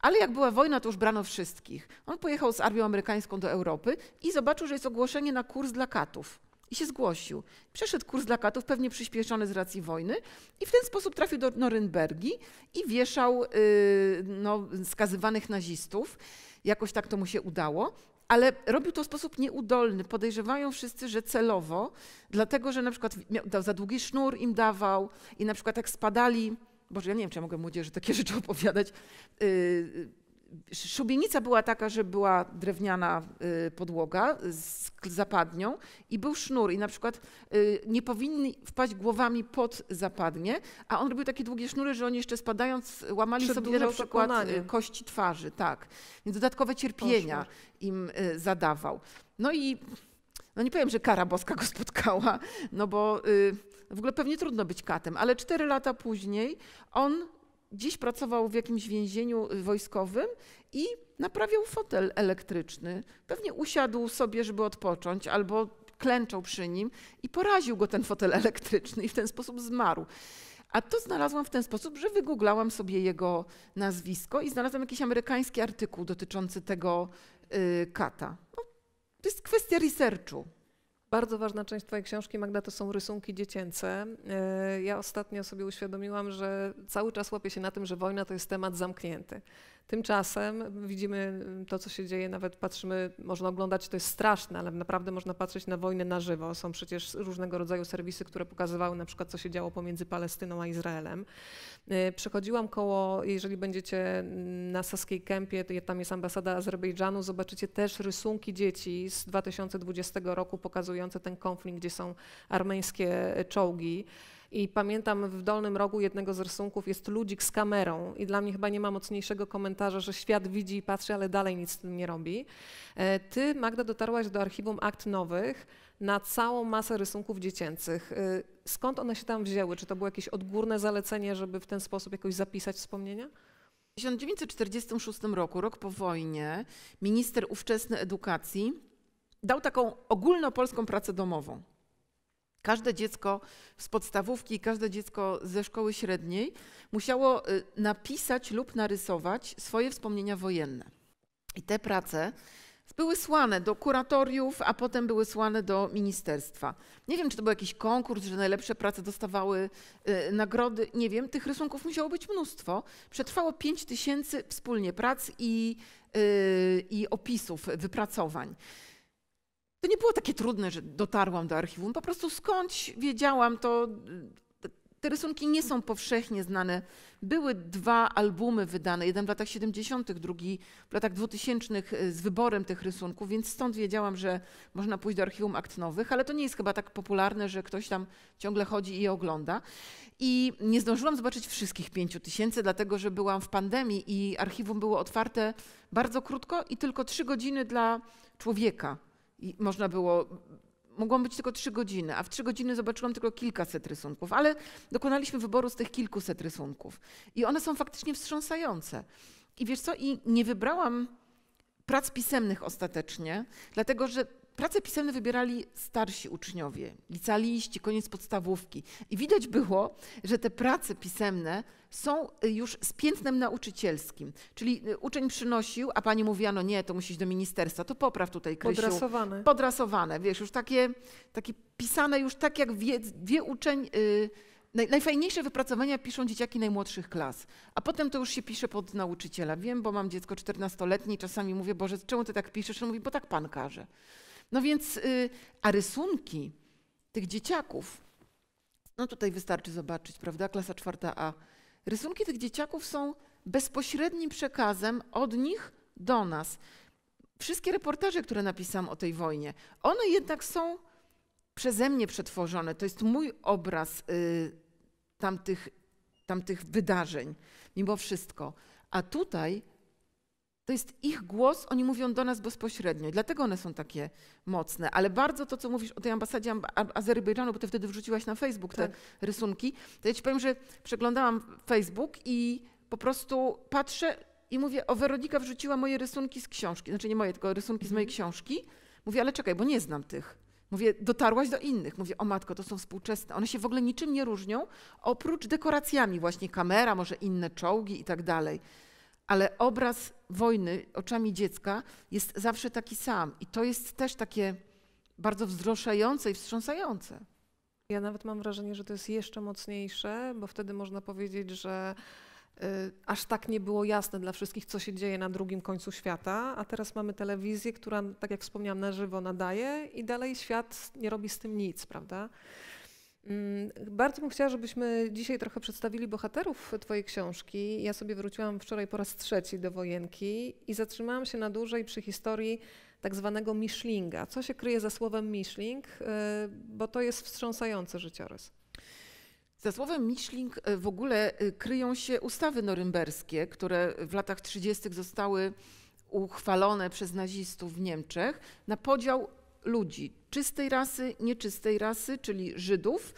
Ale jak była wojna, to już brano wszystkich. On pojechał z armią amerykańską do Europy i zobaczył, że jest ogłoszenie na kurs dla katów i się zgłosił. Przeszedł kurs dla katów, pewnie przyspieszony z racji wojny, i w ten sposób trafił do Norymbergi i wieszał yy, no, skazywanych nazistów. Jakoś tak to mu się udało. Ale robił to w sposób nieudolny. Podejrzewają wszyscy, że celowo, dlatego że na przykład miał, za długi sznur im dawał i na przykład jak spadali Boże, ja nie wiem, czy ja mogę młodzieży takie [LAUGHS] rzeczy opowiadać. Yy, Szubienica była taka, że była drewniana y, podłoga z zapadnią i był sznur i na przykład y, nie powinni wpaść głowami pod zapadnię, a on robił takie długie sznury, że oni jeszcze spadając łamali sobie na przykład y, kości twarzy, tak. Więc dodatkowe cierpienia Poszło. im zadawał. No i no nie powiem, że kara boska go spotkała, no bo w ogóle pewnie trudno być katem, ale cztery lata później on Dziś pracował w jakimś więzieniu y, wojskowym i naprawiał fotel elektryczny. Pewnie usiadł sobie, żeby odpocząć, albo klęczał przy nim i poraził go ten fotel elektryczny i w ten sposób zmarł. A to znalazłam w ten sposób, że wygooglałam sobie jego nazwisko i znalazłam jakiś amerykański artykuł dotyczący tego yy, kata. No, to jest kwestia researchu. Bardzo ważna część Twojej książki, Magda, to są rysunki dziecięce. E, ja ostatnio sobie uświadomiłam, że cały czas łapię się na tym, że wojna to jest temat zamknięty. Tymczasem widzimy mm, to, co się dzieje, nawet patrzymy, można oglądać, to jest straszne, ale naprawdę można patrzeć na wojnę na żywo. Są przecież różnego rodzaju serwisy, które pokazywały na przykład, co się działo pomiędzy Palestyną a Izraelem. E, przechodziłam koło, jeżeli będziecie mm, na Saskiej Kępie, tam jest ambasada Azerbejdżanu, zobaczycie też rysunki dzieci z 2020 roku pokazujące ten konflikt, gdzie są armeńskie czołgi. I pamiętam w dolnym rogu jednego z rysunków jest ludzik z kamerą i dla mnie chyba nie ma mocniejszego komentarza, że świat widzi i patrzy, ale dalej nic z tym nie robi. E, ty, Magda, dotarłaś do archiwum akt nowych na całą masę rysunków dziecięcych. E, skąd one się tam wzięły? Czy to było jakieś odgórne zalecenie, żeby w ten sposób jakoś zapisać wspomnienia? W 1946 roku, rok po wojnie, minister ówczesny edukacji dał taką ogólnopolską pracę domową. Każde dziecko z podstawówki, każde dziecko ze szkoły średniej musiało y, napisać lub narysować swoje wspomnienia wojenne. I te prace były słane do kuratoriów, a potem były słane do ministerstwa. Nie wiem, czy to był jakiś konkurs, że najlepsze prace dostawały y, nagrody, nie wiem. Tych rysunków musiało być mnóstwo. Przetrwało 5 tysięcy wspólnie prac i, y, i opisów, wypracowań to nie było takie trudne, że dotarłam do archiwum. Po prostu skądś wiedziałam to. Y, te rysunki nie są powszechnie znane. Były dwa albumy wydane, jeden w latach 70., drugi w latach 2000 y, z wyborem tych rysunków, więc stąd wiedziałam, że można pójść do archiwum akt nowych, ale to nie jest chyba tak popularne, że ktoś tam ciągle chodzi i je ogląda. I nie zdążyłam zobaczyć wszystkich pięciu tysięcy, dlatego że byłam w pandemii i archiwum było otwarte bardzo krótko i tylko trzy godziny dla człowieka i można było mogą być tylko trzy godziny, a w trzy godziny zobaczyłam tylko kilkaset rysunków, ale dokonaliśmy wyboru z tych kilkuset rysunków. I one są faktycznie wstrząsające. I wiesz co, i nie wybrałam prac pisemnych ostatecznie, dlatego że Prace pisemne wybierali starsi uczniowie, licealiści, koniec podstawówki. I widać było, że te prace pisemne są y, już z piętnem nauczycielskim. Czyli y, uczeń przynosił, a pani mówiła, no nie, to musisz do ministerstwa, to popraw tutaj, Krysiu. Podrasowane. Podrasowane, wiesz, już takie, takie pisane już tak, jak wie, wie uczeń... Yy, najfajniejsze wypracowania piszą dzieciaki najmłodszych klas, a potem to już się pisze pod nauczyciela. Wiem, bo mam dziecko 14-letnie i czasami mówię, Boże, czemu ty tak piszesz? On mówi, bo tak pan każe. No więc, y, a rysunki tych dzieciaków, no tutaj wystarczy zobaczyć, prawda, klasa czwarta A. Rysunki tych dzieciaków są bezpośrednim przekazem od nich do nas. Wszystkie reportaże, które napisałam o tej wojnie, one jednak są przeze mnie przetworzone. To jest mój obraz y, tamtych, tamtych wydarzeń, mimo wszystko. A tutaj to jest ich głos, oni mówią do nas bezpośrednio. Dlatego one są takie mocne. Ale bardzo to, co mówisz o tej ambasadzie Azerbejdżanu, bo ty wtedy wrzuciłaś na Facebook te tak. rysunki, to ja ci powiem, że przeglądałam Facebook i po prostu patrzę i mówię, o Weronika wrzuciła moje rysunki z książki. Znaczy nie moje, tylko rysunki z mojej mhm. książki. Mówię, ale czekaj, bo nie znam tych. Mówię, dotarłaś do innych. Mówię, o matko, to są współczesne. One się w ogóle niczym nie różnią, oprócz dekoracjami właśnie, kamera, może inne czołgi i tak dalej ale obraz wojny oczami dziecka jest zawsze taki sam. I to jest też takie bardzo wzruszające i wstrząsające. Ja nawet mam wrażenie, że to jest jeszcze mocniejsze, bo wtedy można powiedzieć, że y, aż tak nie było jasne dla wszystkich, co się dzieje na drugim końcu świata, a teraz mamy telewizję, która, tak jak wspomniałam, na żywo nadaje i dalej świat nie robi z tym nic, prawda? Mm, bardzo bym chciała, żebyśmy dzisiaj trochę przedstawili bohaterów Twojej książki. Ja sobie wróciłam wczoraj po raz trzeci do wojenki i zatrzymałam się na dłużej przy historii tak zwanego Miszlinga. Co się kryje za słowem Miszling? E, bo to jest wstrząsający życiorys. Za słowem Miszling e, w ogóle e, kryją się ustawy norymberskie, które w latach 30. zostały uchwalone przez nazistów w Niemczech na podział ludzi czystej rasy, nieczystej rasy, czyli Żydów.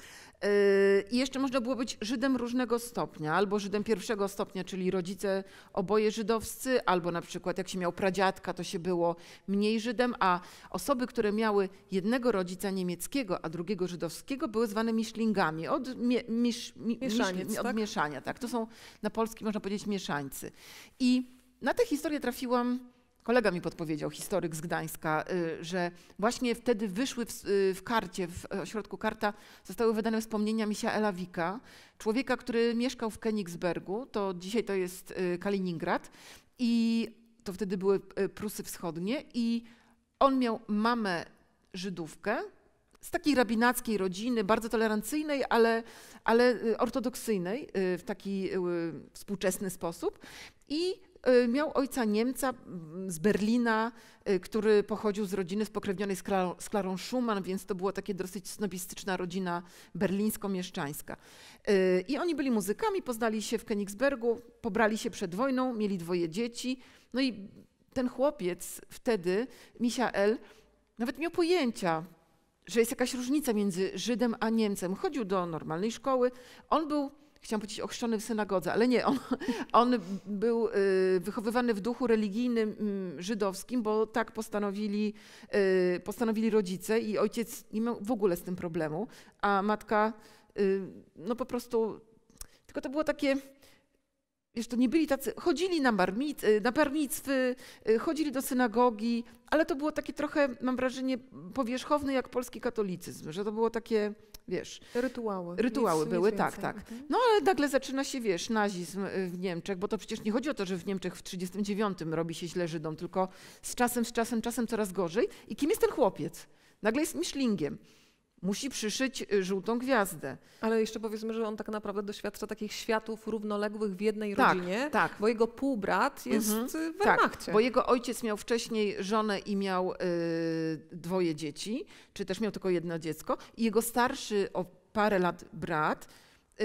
Y, I jeszcze można było być Żydem różnego stopnia, albo Żydem pierwszego stopnia, czyli rodzice oboje żydowscy, albo na przykład jak się miał pradziadka, to się było mniej Żydem, a osoby, które miały jednego rodzica niemieckiego, a drugiego żydowskiego, były zwane miszlingami, od, mie, misz, tak? mieszania. Tak. To są na polski, można powiedzieć, mieszańcy. I na tę historię trafiłam kolega mi podpowiedział, historyk z Gdańska, y, że właśnie wtedy wyszły w, y, w karcie, w e, ośrodku Karta, zostały wydane wspomnienia Misiaela Wika, człowieka, który mieszkał w Königsbergu, to dzisiaj to jest y, Kaliningrad i to wtedy były Prusy Wschodnie i on miał mamę Żydówkę, z takiej rabinackiej rodziny, bardzo tolerancyjnej, ale, ale ortodoksyjnej w taki współczesny sposób. I Y, miał ojca Niemca mm, z Berlina, y, który pochodził z rodziny spokrewnionej z, z Klarą Schumann, więc to była taka dosyć snobistyczna rodzina berlińsko-mieszczańska. Y, I oni byli muzykami, poznali się w Königsbergu, pobrali się przed wojną, mieli dwoje dzieci. No i ten chłopiec wtedy, Misia L., nawet miał pojęcia, że jest jakaś różnica między Żydem a Niemcem. Chodził do normalnej szkoły, on był chciałam powiedzieć, ochrzczony w synagodze, ale nie, on, [LAUGHS] on był y, wychowywany w duchu religijnym mm, żydowskim, bo tak postanowili, y, postanowili rodzice i ojciec nie miał w ogóle z tym problemu, a matka y, no po prostu, tylko to było takie, wiesz, to nie byli tacy, chodzili na, barmic, na barnictwy, chodzili do synagogi, ale to było takie trochę, mam wrażenie, powierzchowne jak polski katolicyzm, że to było takie wiesz... Rytuały. Rytuały były, tak, tak. Mhm. No ale nagle zaczyna się, wiesz, nazizm y, w Niemczech, bo to przecież nie chodzi o to, że w Niemczech w 1939 robi się źle Żydom, tylko z czasem, z czasem, czasem coraz gorzej. I kim jest ten chłopiec? Nagle jest miszlingiem musi przyszyć y, żółtą gwiazdę. Ale jeszcze powiedzmy, że on tak naprawdę doświadcza takich światów równoległych w jednej tak, rodzinie, tak. bo jego półbrat mhm. jest mhm, w tak, Wehrmachcie. Tak, bo jego ojciec miał wcześniej żonę i miał y, dwoje dzieci, czy też miał tylko jedno dziecko i jego starszy o parę lat brat y,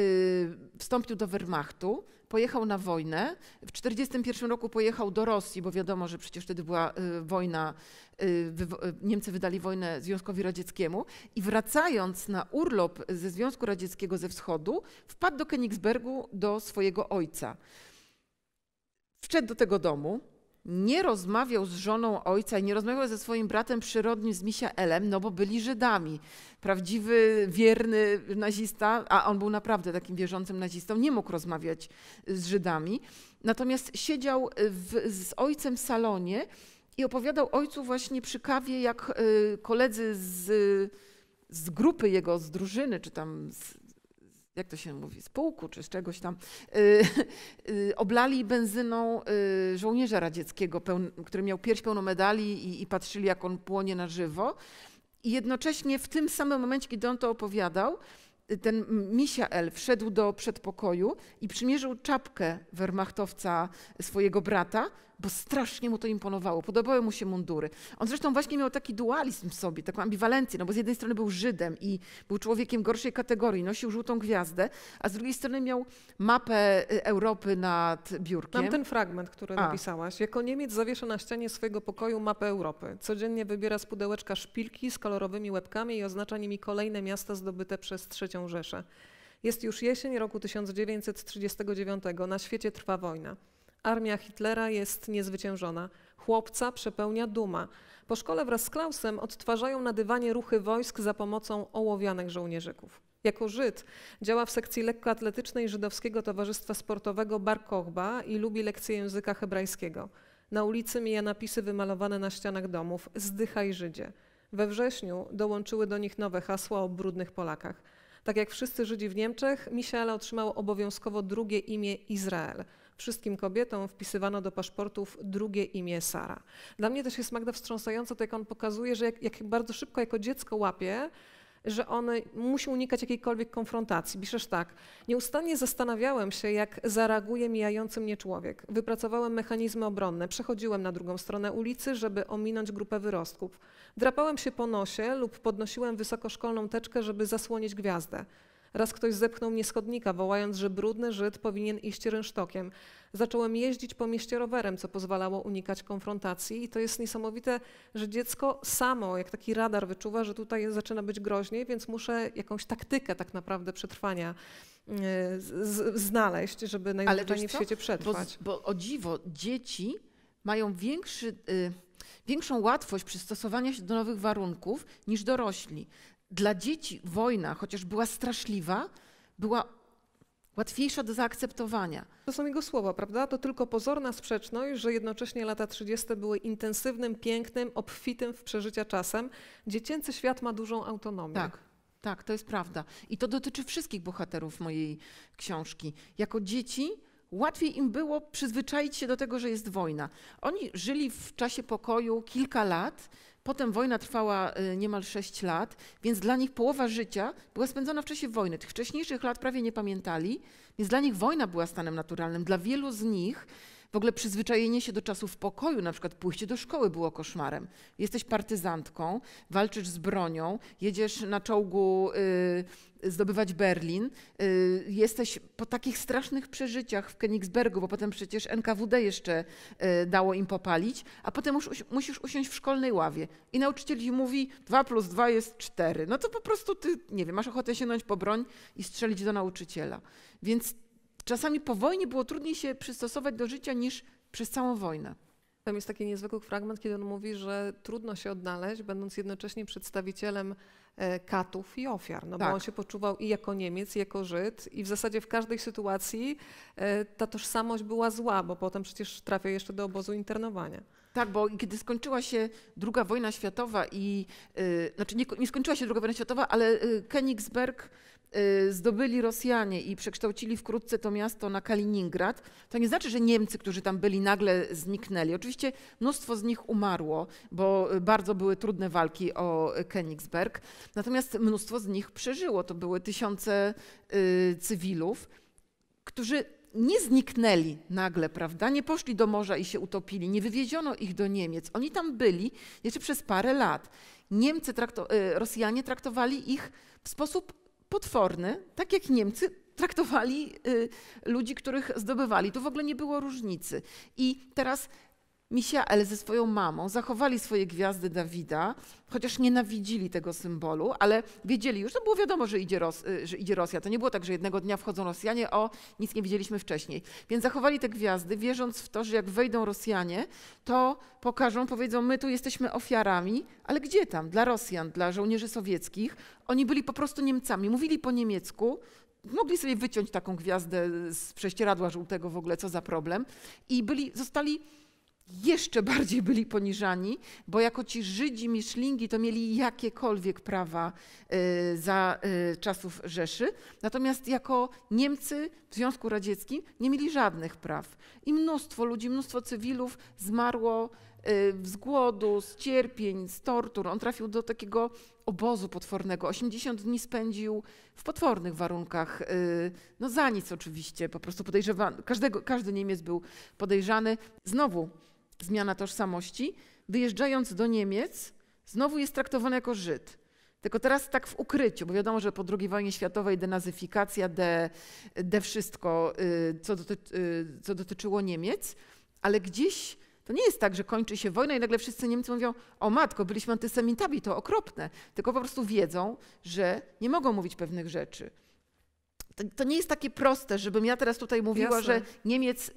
wstąpił do Wehrmachtu, pojechał na wojnę. W 1941 roku pojechał do Rosji, bo wiadomo, że przecież wtedy była y, wojna, y, Niemcy wydali wojnę Związkowi Radzieckiemu i wracając na urlop ze Związku Radzieckiego ze wschodu, wpadł do Königsbergu do swojego ojca. Wszedł do tego domu, nie rozmawiał z żoną ojca i nie rozmawiał ze swoim bratem przyrodnim, z Misiaelem, no bo byli Żydami. Prawdziwy, wierny nazista, a on był naprawdę takim wierzącym nazistą, nie mógł rozmawiać z Żydami. Natomiast siedział w, z ojcem w salonie i opowiadał ojcu właśnie przy kawie, jak y, koledzy z, z grupy jego, z drużyny, czy tam z, jak to się mówi, z pułku czy z czegoś tam, y, y, oblali benzyną yy, żołnierza radzieckiego, pełn, który miał pierś pełną medali i, i patrzyli, jak on płonie na żywo. I jednocześnie w tym samym momencie, kiedy on to opowiadał, y, ten misia L wszedł do przedpokoju i przymierzył czapkę wermachtowca swojego brata, bo strasznie mu to imponowało, podobały mu się mundury. On zresztą właśnie miał taki dualizm w sobie, taką ambiwalencję, no bo z jednej strony był Żydem i był człowiekiem gorszej kategorii, nosił żółtą gwiazdę, a z drugiej strony miał mapę y, Europy nad biurkiem. Mam ten fragment, który a. napisałaś. Jako Niemiec zawiesza na ścianie swojego pokoju mapę Europy. Codziennie wybiera z pudełeczka szpilki z kolorowymi łebkami i oznacza nimi kolejne miasta zdobyte przez III Rzeszę. Jest już jesień roku 1939. Na świecie trwa wojna. Armia Hitlera jest niezwyciężona. Chłopca przepełnia duma. Po szkole wraz z Klausem odtwarzają na dywanie ruchy wojsk za pomocą ołowianych żołnierzyków. Jako Żyd działa w sekcji lekkoatletycznej Żydowskiego Towarzystwa Sportowego Bar Kochba i lubi lekcje języka hebrajskiego. Na ulicy mija napisy wymalowane na ścianach domów Zdychaj Żydzie. We wrześniu dołączyły do nich nowe hasła o brudnych Polakach. Tak jak wszyscy Żydzi w Niemczech, Misiala otrzymał obowiązkowo drugie imię Izrael – wszystkim kobietom wpisywano do paszportów drugie imię Sara. Dla mnie też jest Magda wstrząsająca, to jak on pokazuje, że jak, jak bardzo szybko jako dziecko łapie, że on musi unikać jakiejkolwiek konfrontacji. Piszesz tak, nieustannie zastanawiałem się, jak zareaguje mijający mnie człowiek. Wypracowałem mechanizmy obronne, przechodziłem na drugą stronę ulicy, żeby ominąć grupę wyrostków. Drapałem się po nosie lub podnosiłem wysokoszkolną teczkę, żeby zasłonić gwiazdę. Raz ktoś zepchnął mnie schodnika, wołając, że brudny Żyd powinien iść rynsztokiem. Zacząłem jeździć po mieście rowerem, co pozwalało unikać konfrontacji i to jest niesamowite, że dziecko samo, jak taki radar wyczuwa, że tutaj zaczyna być groźniej, więc muszę jakąś taktykę tak naprawdę przetrwania e, z, znaleźć, żeby najlepiej w świecie przetrwać. Bo, bo o dziwo, dzieci mają większy... Y większą łatwość przystosowania się do nowych warunków niż dorośli. Dla dzieci wojna, chociaż była straszliwa, była łatwiejsza do zaakceptowania. To są jego słowa, prawda? To tylko pozorna sprzeczność, że jednocześnie lata 30. były intensywnym, pięknym, obfitym w przeżycia czasem. Dziecięcy świat ma dużą autonomię. Tak. Tak, to jest prawda. I to dotyczy wszystkich bohaterów mojej książki. Jako dzieci Łatwiej im było przyzwyczaić się do tego, że jest wojna. Oni żyli w czasie pokoju kilka lat, potem wojna trwała y, niemal sześć lat, więc dla nich połowa życia była spędzona w czasie wojny. Tych wcześniejszych lat prawie nie pamiętali, więc dla nich wojna była stanem naturalnym. Dla wielu z nich w ogóle przyzwyczajenie się do czasów pokoju, na przykład pójście do szkoły było koszmarem. Jesteś partyzantką, walczysz z bronią, jedziesz na czołgu y, zdobywać Berlin, y, jesteś po takich strasznych przeżyciach w Königsbergu, bo potem przecież NKWD jeszcze y, dało im popalić, a potem musisz usiąść w szkolnej ławie. I nauczyciel ci mówi 2 plus 2 jest 4. No to po prostu ty, nie wiem, masz ochotę sięgnąć po broń i strzelić do nauczyciela. Więc Czasami po wojnie było trudniej się przystosować do życia niż przez całą wojnę. Tam jest taki niezwykły fragment, kiedy on mówi, że trudno się odnaleźć, będąc jednocześnie przedstawicielem e, katów i ofiar, no tak. bo on się poczuwał i jako Niemiec, i jako Żyd i w zasadzie w każdej sytuacji e, ta tożsamość była zła, bo potem przecież trafia jeszcze do obozu internowania. Tak, bo kiedy skończyła się II wojna światowa i, yy, znaczy nie, nie skończyła się II wojna światowa, ale Königsberg Y, zdobyli Rosjanie i przekształcili wkrótce to miasto na Kaliningrad, to nie znaczy, że Niemcy, którzy tam byli, nagle zniknęli. Oczywiście mnóstwo z nich umarło, bo bardzo były trudne walki o Königsberg, natomiast mnóstwo z nich przeżyło. To były tysiące y, cywilów, którzy nie zniknęli nagle, prawda? Nie poszli do morza i się utopili, nie wywieziono ich do Niemiec. Oni tam byli jeszcze przez parę lat. Niemcy, trakto y, Rosjanie traktowali ich w sposób potworny, tak jak Niemcy traktowali y, ludzi, których zdobywali. Tu w ogóle nie było różnicy. I teraz Misiael ze swoją mamą zachowali swoje gwiazdy Dawida, chociaż nienawidzili tego symbolu, ale wiedzieli już, to no było wiadomo, że idzie, Ros y, że idzie Rosja. To nie było tak, że jednego dnia wchodzą Rosjanie, o nic nie wiedzieliśmy wcześniej. Więc zachowali te gwiazdy, wierząc w to, że jak wejdą Rosjanie, to pokażą, powiedzą, my tu jesteśmy ofiarami, ale gdzie tam? Dla Rosjan, dla żołnierzy sowieckich. Oni byli po prostu Niemcami, mówili po niemiecku, mogli sobie wyciąć taką gwiazdę z prześcieradła żółtego w ogóle, co za problem. I byli, zostali jeszcze bardziej byli poniżani, bo jako ci Żydzi miszlingi to mieli jakiekolwiek prawa y, za y, czasów Rzeszy, natomiast jako Niemcy w Związku Radzieckim nie mieli żadnych praw. I mnóstwo ludzi, mnóstwo cywilów zmarło y, z głodu, z cierpień, z tortur. On trafił do takiego obozu potwornego. 80 dni spędził w potwornych warunkach. No za nic oczywiście, po prostu podejrzewany. Każdego, każdy Niemiec był podejrzany. Znowu zmiana tożsamości, wyjeżdżając do Niemiec, znowu jest traktowany jako Żyd. Tylko teraz tak w ukryciu, bo wiadomo, że po II wojnie światowej denazyfikacja, de, de wszystko, y, co, dotyczy, y, co dotyczyło Niemiec, ale gdzieś to nie jest tak, że kończy się wojna i nagle wszyscy Niemcy mówią, o matko, byliśmy antysemitami, to okropne. Tylko po prostu wiedzą, że nie mogą mówić pewnych rzeczy. To, to nie jest takie proste, żebym ja teraz tutaj mówiła, Jasne. że Niemiec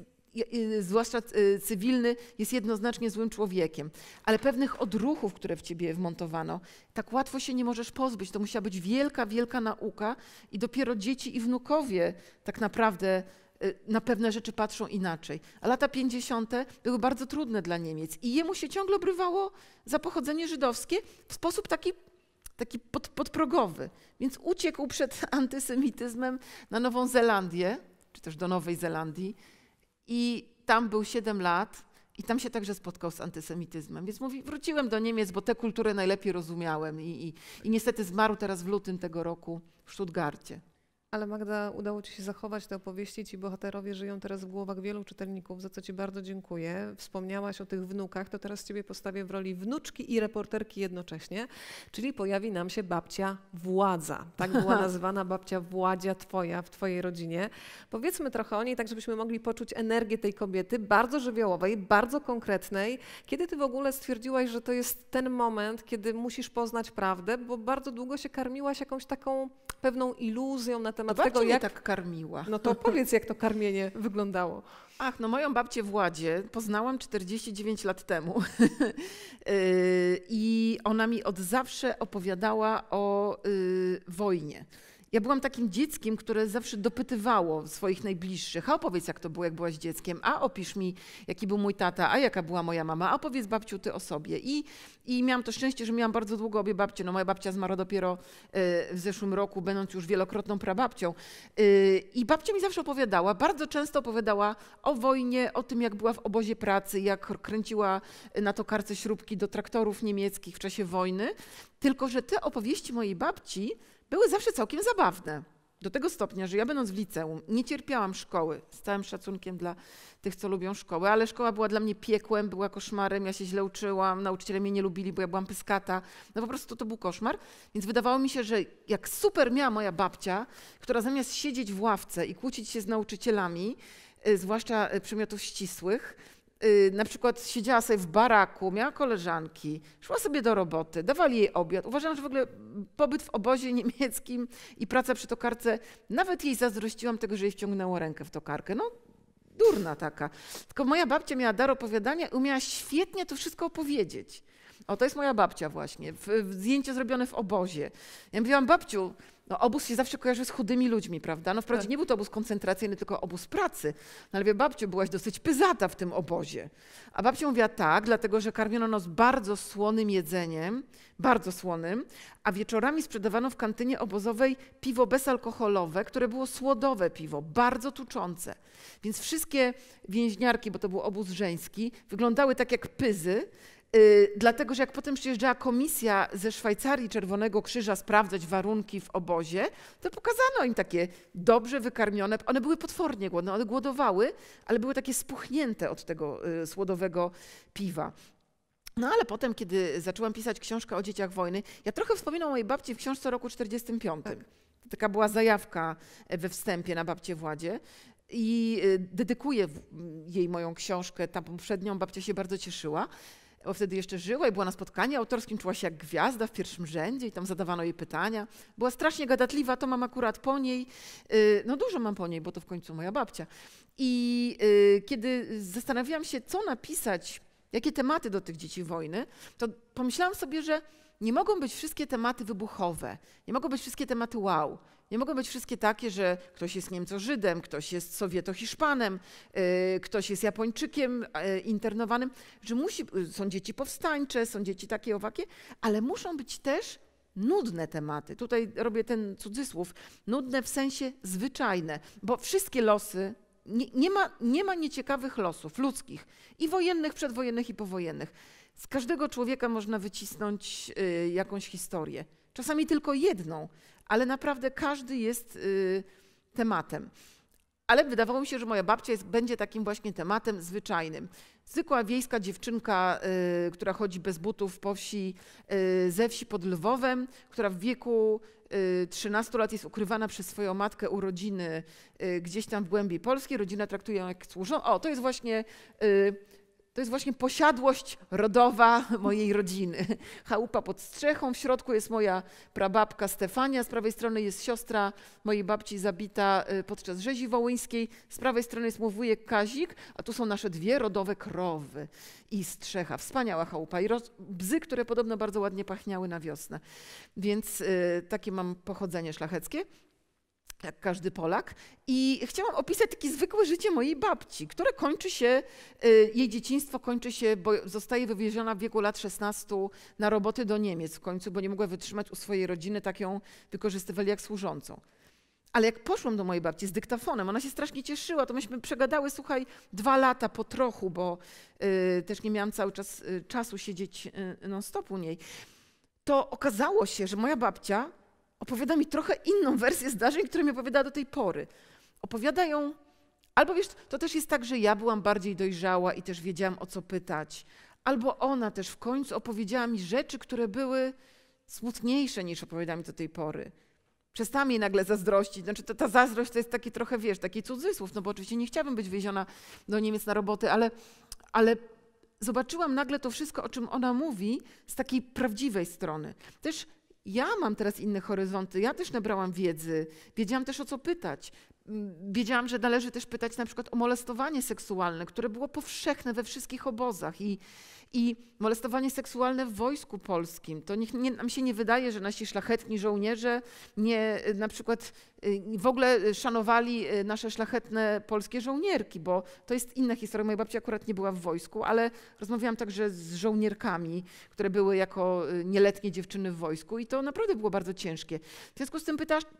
Y, zwłaszcza y, cywilny, jest jednoznacznie złym człowiekiem. Ale pewnych odruchów, które w ciebie wmontowano, tak łatwo się nie możesz pozbyć. To musiała być wielka, wielka nauka i dopiero dzieci i wnukowie tak naprawdę y, na pewne rzeczy patrzą inaczej. A lata 50. były bardzo trudne dla Niemiec i jemu się ciągle obrywało za pochodzenie żydowskie w sposób taki taki pod, podprogowy. Więc uciekł przed [LAUGHS] antysemityzmem na Nową Zelandię, czy też do Nowej Zelandii, i tam był 7 lat i tam się także spotkał z antysemityzmem. Więc mówi, wróciłem do Niemiec, bo tę kulturę najlepiej rozumiałem i, i, i niestety zmarł teraz w lutym tego roku w Stuttgarcie. Ale Magda, udało Ci się zachować te opowieści. Ci bohaterowie żyją teraz w głowach wielu czytelników, za co Ci bardzo dziękuję. Wspomniałaś o tych wnukach, to teraz Ciebie postawię w roli wnuczki i reporterki jednocześnie, czyli pojawi nam się babcia Władza. Tak była [LAUGHS] nazywana babcia Władzia Twoja w Twojej rodzinie. Powiedzmy trochę o niej, tak żebyśmy mogli poczuć energię tej kobiety, bardzo żywiołowej, bardzo konkretnej. Kiedy Ty w ogóle stwierdziłaś, że to jest ten moment, kiedy musisz poznać prawdę, bo bardzo długo się karmiłaś jakąś taką pewną iluzją na temat tego, jak... tak karmiła. No to powiedz, jak to karmienie wyglądało. Ach, no moją babcię Władzie poznałam 49 lat temu [LAUGHS] y, i ona mi od zawsze opowiadała o y, wojnie. Ja byłam takim dzieckiem, które zawsze dopytywało swoich najbliższych. A opowiedz, jak to było, jak byłaś dzieckiem. A opisz mi, jaki był mój tata, a jaka była moja mama. A opowiedz babciu ty o sobie. I, i miałam to szczęście, że miałam bardzo długo obie babcie. No moja babcia zmarła dopiero e, w zeszłym roku, będąc już wielokrotną prababcią. E, I babcia mi zawsze opowiadała, bardzo często opowiadała o wojnie, o tym, jak była w obozie pracy, jak kręciła na tokarce śrubki do traktorów niemieckich w czasie wojny. Tylko, że te opowieści mojej babci były zawsze całkiem zabawne. Do tego stopnia, że ja będąc w liceum nie cierpiałam szkoły, z całym szacunkiem dla tych, co lubią szkołę, ale szkoła była dla mnie piekłem, była koszmarem, ja się źle uczyłam, nauczyciele mnie nie lubili, bo ja byłam pyskata. No po prostu to był koszmar. Więc wydawało mi się, że jak super miała moja babcia, która zamiast siedzieć w ławce i kłócić się z nauczycielami, y, zwłaszcza y, przymiotów ścisłych, Y, na przykład siedziała sobie w baraku, miała koleżanki, szła sobie do roboty, dawali jej obiad. Uważam, że w ogóle pobyt w obozie [LAUGHS] niemieckim i praca przy tokarce, nawet jej zazdrościłam tego, że jej wciągnęło rękę w tokarkę. No, durna taka. Tylko moja babcia miała dar opowiadania i umiała świetnie to wszystko opowiedzieć. O, to jest moja babcia właśnie. W, w zdjęcie zrobione w obozie. Ja mówiłam, babciu, no obóz się zawsze kojarzy z chudymi ludźmi, prawda? No wprawdzie tak. nie był to obóz koncentracyjny, tylko obóz pracy. No ale wie, babciu, byłaś dosyć pyzata w tym obozie. A babcia mówiła tak, dlatego że karmiono nas bardzo słonym jedzeniem, bardzo słonym, a wieczorami sprzedawano w kantynie obozowej piwo bezalkoholowe, które było słodowe piwo, bardzo tuczące. Więc wszystkie więźniarki, bo to był obóz żeński, wyglądały tak jak pyzy, Y, dlatego że jak potem przyjeżdżała komisja ze Szwajcarii Czerwonego Krzyża sprawdzać warunki w obozie, to pokazano im takie dobrze wykarmione, one były potwornie głodne, one głodowały, ale były takie spuchnięte od tego y, słodowego piwa. No ale potem, kiedy zaczęłam pisać książkę o dzieciach wojny, ja trochę wspominam o mojej babci w książce roku 45. Tak. Taka była zajawka e, we wstępie na babcie Władzie. I y, dedykuję jej moją książkę, tam poprzednią babcia się bardzo cieszyła bo wtedy jeszcze żyła i była na spotkaniu autorskim, czuła się jak gwiazda w pierwszym rzędzie i tam zadawano jej pytania. Była strasznie gadatliwa, to mam akurat po niej, y, no dużo mam po niej, bo to w końcu moja babcia. I y, kiedy zastanawiałam się, co napisać, jakie tematy do tych dzieci wojny, to pomyślałam sobie, że nie mogą być wszystkie tematy wybuchowe, nie mogą być wszystkie tematy wow, nie mogą być wszystkie takie, że ktoś jest Niemco-Żydem, ktoś jest Sowieto-Hiszpanem, yy, ktoś jest Japończykiem yy, internowanym, że musi, yy, są dzieci powstańcze, są dzieci takie, owakie, ale muszą być też nudne tematy. Tutaj robię ten cudzysłów. Nudne w sensie zwyczajne, bo wszystkie losy nie, nie, ma, nie ma nieciekawych losów ludzkich i wojennych, przedwojennych i powojennych. Z każdego człowieka można wycisnąć y, jakąś historię. Czasami tylko jedną, ale naprawdę każdy jest y, tematem. Ale wydawało mi się, że moja babcia jest, będzie takim właśnie tematem zwyczajnym. Zwykła wiejska dziewczynka, y, która chodzi bez butów po wsi, y, ze wsi pod Lwowem, która w wieku y, 13 lat jest ukrywana przez swoją matkę u rodziny y, gdzieś tam w głębi Polski. Rodzina traktuje ją jak służą. O, to jest właśnie y, to jest właśnie posiadłość rodowa mojej rodziny. Chałupa pod strzechą, w środku jest moja prababka Stefania, z prawej strony jest siostra mojej babci zabita y, podczas rzezi wołyńskiej, z prawej strony jest mój wujek Kazik, a tu są nasze dwie rodowe krowy i strzecha. Wspaniała chałupa i bzy, które podobno bardzo ładnie pachniały na wiosnę. Więc y, takie mam pochodzenie szlacheckie jak każdy Polak. I chciałam opisać takie zwykłe życie mojej babci, które kończy się, y, jej dzieciństwo kończy się, bo zostaje wywieziona w wieku lat 16 na roboty do Niemiec w końcu, bo nie mogła wytrzymać u swojej rodziny, tak ją wykorzystywali jak służącą. Ale jak poszłam do mojej babci z dyktafonem, ona się strasznie cieszyła, to myśmy przegadały, słuchaj, dwa lata po trochu, bo y, też nie miałam cały czas y, czasu siedzieć y, non-stop u niej. To okazało się, że moja babcia opowiada mi trochę inną [LAUGHS] wersję zdarzeń, które mi opowiada do tej pory. Opowiada ją, albo wiesz, to też jest tak, że ja byłam bardziej dojrzała i też wiedziałam o co pytać, albo ona też w końcu opowiedziała mi rzeczy, które były smutniejsze niż opowiada mi do tej pory. Przestałam jej nagle zazdrościć. Znaczy, to, ta zazdrość to jest taki trochę, wiesz, taki cudzysłów, no bo oczywiście nie chciałabym być wieziona do Niemiec na roboty, ale, ale zobaczyłam nagle to wszystko, o czym ona mówi, z takiej prawdziwej strony. Też ja mam teraz inne horyzonty, ja też nabrałam wiedzy, wiedziałam też o co pytać. Mm, wiedziałam, że należy też pytać na przykład o molestowanie seksualne, które było powszechne we wszystkich obozach i i molestowanie seksualne w Wojsku Polskim, to nie, nam się nie wydaje, że nasi szlachetni żołnierze nie y, na przykład y, w ogóle y, szanowali nasze szlachetne polskie żołnierki, bo to jest inna historia. Moja babcia akurat nie była w wojsku, ale rozmawiałam także z żołnierkami, które były jako nieletnie dziewczyny w wojsku i to naprawdę było bardzo ciężkie. W związku z tym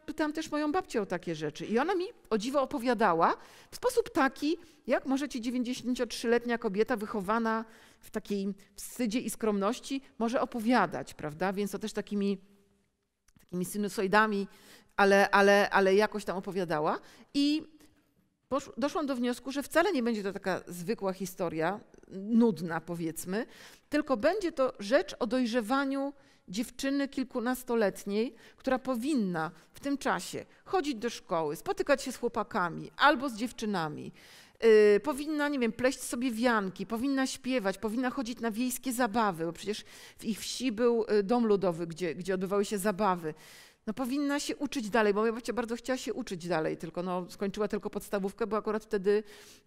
pytałam też moją babcię o takie rzeczy i ona mi o dziwo opowiadała w sposób taki, jak może ci 93-letnia kobieta wychowana w takiej wstydzie i skromności może opowiadać, prawda? Więc to też takimi, takimi sinusoidami, ale, ale, ale jakoś tam opowiadała. I doszłam do wniosku, że wcale nie będzie to taka zwykła historia, nudna powiedzmy, tylko będzie to rzecz o dojrzewaniu dziewczyny kilkunastoletniej, która powinna w tym czasie chodzić do szkoły, spotykać się z chłopakami albo z dziewczynami, Yy, powinna, nie wiem, pleść sobie wianki, powinna śpiewać, powinna chodzić na wiejskie zabawy, bo przecież w ich wsi był y, dom ludowy, gdzie, gdzie odbywały się zabawy. No powinna się uczyć dalej, bo moja babcia bardzo chciała się uczyć dalej, tylko no, skończyła tylko podstawówkę, bo akurat wtedy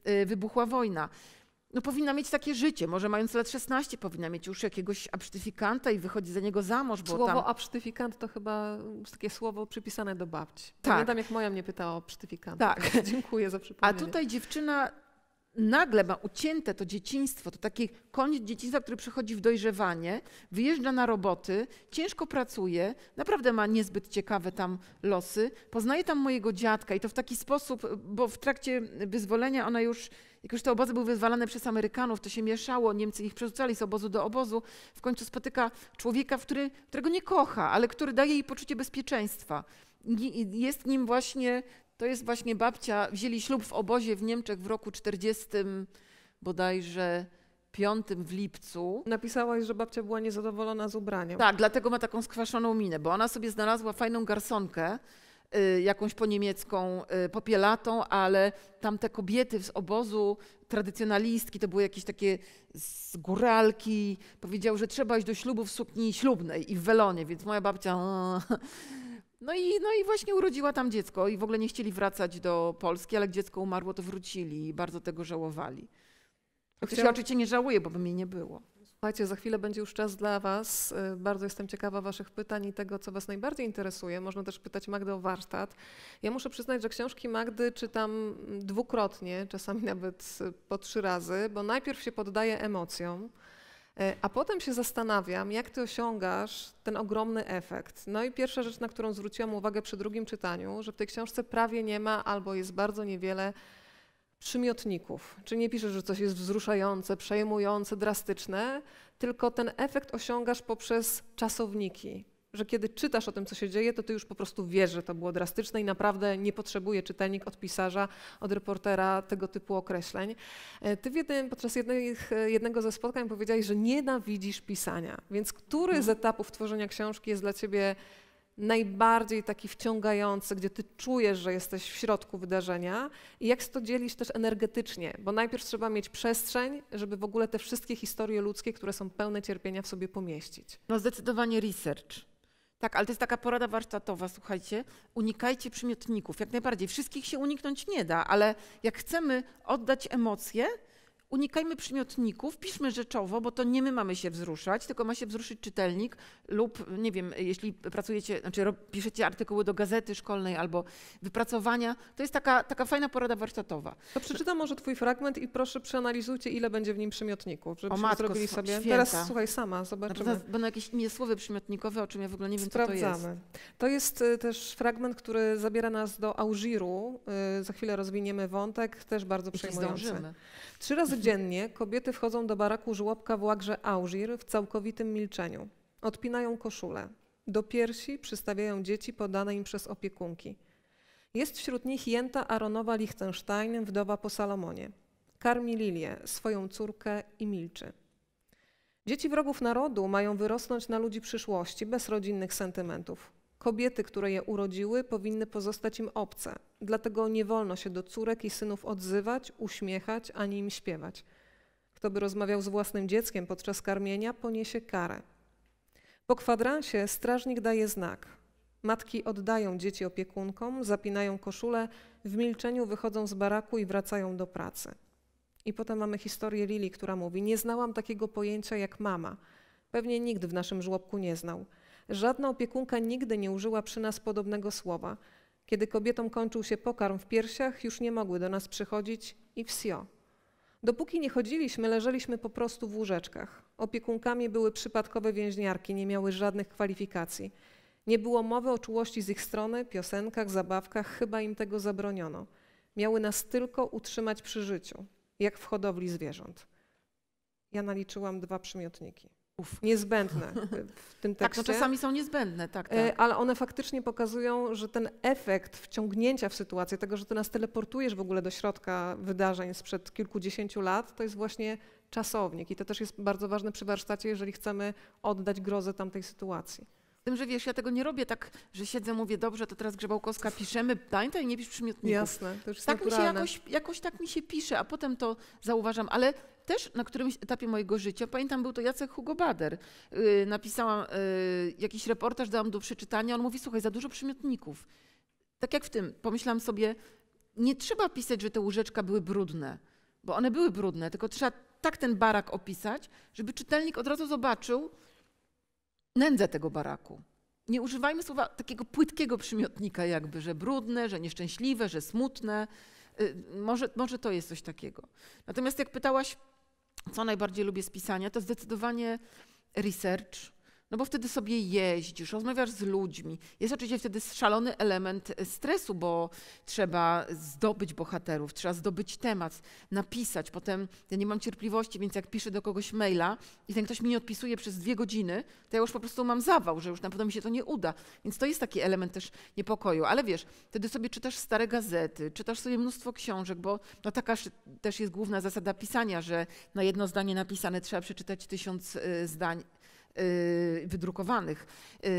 yy, wybuchła wojna no, powinna mieć takie życie. Może mając lat 16 powinna mieć już jakiegoś absztyfikanta i wychodzi za niego za mąż. Bo słowo tam... absztyfikant to chyba takie słowo przypisane do babci. Tak. Pamiętam, jak moja mnie pytała o absztyfikanta. Tak. [LAUGHS] Dziękuję za przypomnienie. A tutaj dziewczyna nagle ma ucięte to dzieciństwo, to taki koniec dzieciństwa, który przechodzi w dojrzewanie, wyjeżdża na roboty, ciężko pracuje, naprawdę ma niezbyt ciekawe tam losy. Poznaje tam mojego dziadka i to w taki sposób, bo w trakcie wyzwolenia ona już, jak już te obozy były wyzwalane przez Amerykanów, to się mieszało, Niemcy ich przerzucali z obozu do obozu. W końcu spotyka człowieka, który, którego nie kocha, ale który daje jej poczucie bezpieczeństwa jest nim właśnie to jest właśnie babcia, wzięli ślub w obozie w Niemczech w roku 40 bodajże 5 w lipcu. Napisałaś, że babcia była niezadowolona z ubrania. Tak, dlatego ma taką skwaszoną minę, bo ona sobie znalazła fajną garsonkę, y, jakąś po niemiecką y, popielatą, ale tam te kobiety z obozu tradycjonalistki, to były jakieś takie z góralki, powiedział, że trzeba iść do ślubu w sukni ślubnej i w welonie, więc moja babcia... No i, no i właśnie urodziła tam dziecko i w ogóle nie chcieli wracać do Polski, ale jak dziecko umarło, to wrócili i bardzo tego żałowali. Chociaż ja oczywiście nie żałuję, bo by mnie nie było. Słuchajcie, za chwilę będzie już czas dla Was. Y, bardzo jestem ciekawa Waszych pytań i tego, co Was najbardziej interesuje. Można też pytać Magdę o warsztat. Ja muszę przyznać, że książki Magdy czytam dwukrotnie, czasami nawet y, po trzy razy, bo najpierw się poddaję emocjom. E, a potem się zastanawiam, jak ty osiągasz ten ogromny efekt. No i pierwsza rzecz, na którą zwróciłam uwagę przy drugim czytaniu, że w tej książce prawie nie ma albo jest bardzo niewiele przymiotników. Czyli nie piszesz, że coś jest wzruszające, przejmujące, drastyczne, tylko ten efekt osiągasz poprzez czasowniki że kiedy czytasz o tym, co się dzieje, to ty już po prostu wiesz, że to było drastyczne i naprawdę nie potrzebuje czytelnik od pisarza, od reportera tego typu określeń. E, ty w jednym, podczas jednych, e, jednego ze spotkań powiedziałeś, że nienawidzisz pisania, więc który no. z etapów tworzenia książki jest dla ciebie najbardziej taki wciągający, gdzie ty czujesz, że jesteś w środku wydarzenia i jak to dzielić też energetycznie, bo najpierw trzeba mieć przestrzeń, żeby w ogóle te wszystkie historie ludzkie, które są pełne cierpienia w sobie pomieścić. No zdecydowanie research. Tak, ale to jest taka porada warsztatowa, słuchajcie. Unikajcie przymiotników. Jak najbardziej. Wszystkich się uniknąć nie da, ale jak chcemy oddać emocje, unikajmy przymiotników, piszmy rzeczowo, bo to nie my mamy się wzruszać, tylko ma się wzruszyć czytelnik lub, nie wiem, jeśli pracujecie, znaczy piszecie artykuły do gazety szkolnej albo wypracowania, to jest taka, taka fajna porada warsztatowa. To przeczytam może twój fragment i proszę przeanalizujcie, ile będzie w nim przymiotników, żebyśmy o matko, zrobili sobie. Święta. Teraz słuchaj sama, zobaczymy. Znaczy, będą jakieś imię słowy przymiotnikowe, o czym ja w ogóle nie wiem, Sprawdzamy. co to jest. To jest y, też fragment, który zabiera nas do auziru. Y, za chwilę rozwiniemy wątek, też bardzo przejmujący. Trzy razy Codziennie kobiety wchodzą do baraku żłobka w Łagrze Auzir w całkowitym milczeniu. Odpinają koszule. Do piersi przystawiają dzieci podane im przez opiekunki. Jest wśród nich jęta Aronowa Liechtenstein, wdowa po Salomonie. Karmi Lilię, swoją córkę i milczy. Dzieci wrogów narodu mają wyrosnąć na ludzi przyszłości bez rodzinnych sentymentów. Kobiety, które je urodziły, powinny pozostać im obce, dlatego nie wolno się do córek i synów odzywać, uśmiechać ani im śpiewać. Kto by rozmawiał z własnym dzieckiem podczas karmienia, poniesie karę. Po kwadransie strażnik daje znak. Matki oddają dzieci opiekunkom, zapinają koszule, w milczeniu wychodzą z baraku i wracają do pracy. I potem mamy historię Lili, która mówi: Nie znałam takiego pojęcia jak mama. Pewnie nikt w naszym żłobku nie znał. Żadna opiekunka nigdy nie użyła przy nas podobnego słowa. Kiedy kobietom kończył się pokarm w piersiach, już nie mogły do nas przychodzić i wsio. Dopóki nie chodziliśmy, leżeliśmy po prostu w łóżeczkach. Opiekunkami były przypadkowe więźniarki, nie miały żadnych kwalifikacji. Nie było mowy o czułości z ich strony, piosenkach, zabawkach, chyba im tego zabroniono. Miały nas tylko utrzymać przy życiu, jak w hodowli zwierząt. Ja naliczyłam dwa przymiotniki niezbędne w tym tekście. Tak, no czasami są niezbędne, tak, e, tak, Ale one faktycznie pokazują, że ten efekt wciągnięcia w sytuację, tego, że ty nas teleportujesz w ogóle do środka wydarzeń sprzed kilkudziesięciu lat, to jest właśnie czasownik. I to też jest bardzo ważne przy warsztacie, jeżeli chcemy oddać grozę tamtej sytuacji. Tym, że wiesz, ja tego nie robię tak, że siedzę, mówię, dobrze, to teraz Grzebałkowska piszemy, pamiętaj, nie pisz przymiotników. Jasne, to już tak naturalne. mi się jakoś, jakoś tak mi się pisze, a potem to zauważam, ale też na którymś etapie mojego życia, pamiętam, był to Jacek Hugo Bader. Yy, napisałam yy, jakiś reportaż, dałam do przeczytania, on mówi, słuchaj, za dużo przymiotników. Tak jak w tym, pomyślałam sobie, nie trzeba pisać, że te łóżeczka były brudne, bo one były brudne, tylko trzeba tak ten barak opisać, żeby czytelnik od razu zobaczył, nędzę tego baraku. Nie używajmy słowa takiego płytkiego przymiotnika, jakby, że brudne, że nieszczęśliwe, że smutne. Y, może, może to jest coś takiego. Natomiast jak pytałaś, co najbardziej lubię z pisania, to zdecydowanie research, no bo wtedy sobie jeździsz, rozmawiasz z ludźmi. Jest oczywiście wtedy szalony element stresu, bo trzeba zdobyć bohaterów, trzeba zdobyć temat, napisać. Potem ja nie mam cierpliwości, więc jak piszę do kogoś maila i ten ktoś mi nie odpisuje przez dwie godziny, to ja już po prostu mam zawał, że już na pewno mi się to nie uda. Więc to jest taki element też niepokoju. Ale wiesz, wtedy sobie czytasz stare gazety, czytasz sobie mnóstwo książek, bo no taka też jest główna zasada pisania, że na jedno zdanie napisane trzeba przeczytać tysiąc y, zdań Y, wydrukowanych. Y,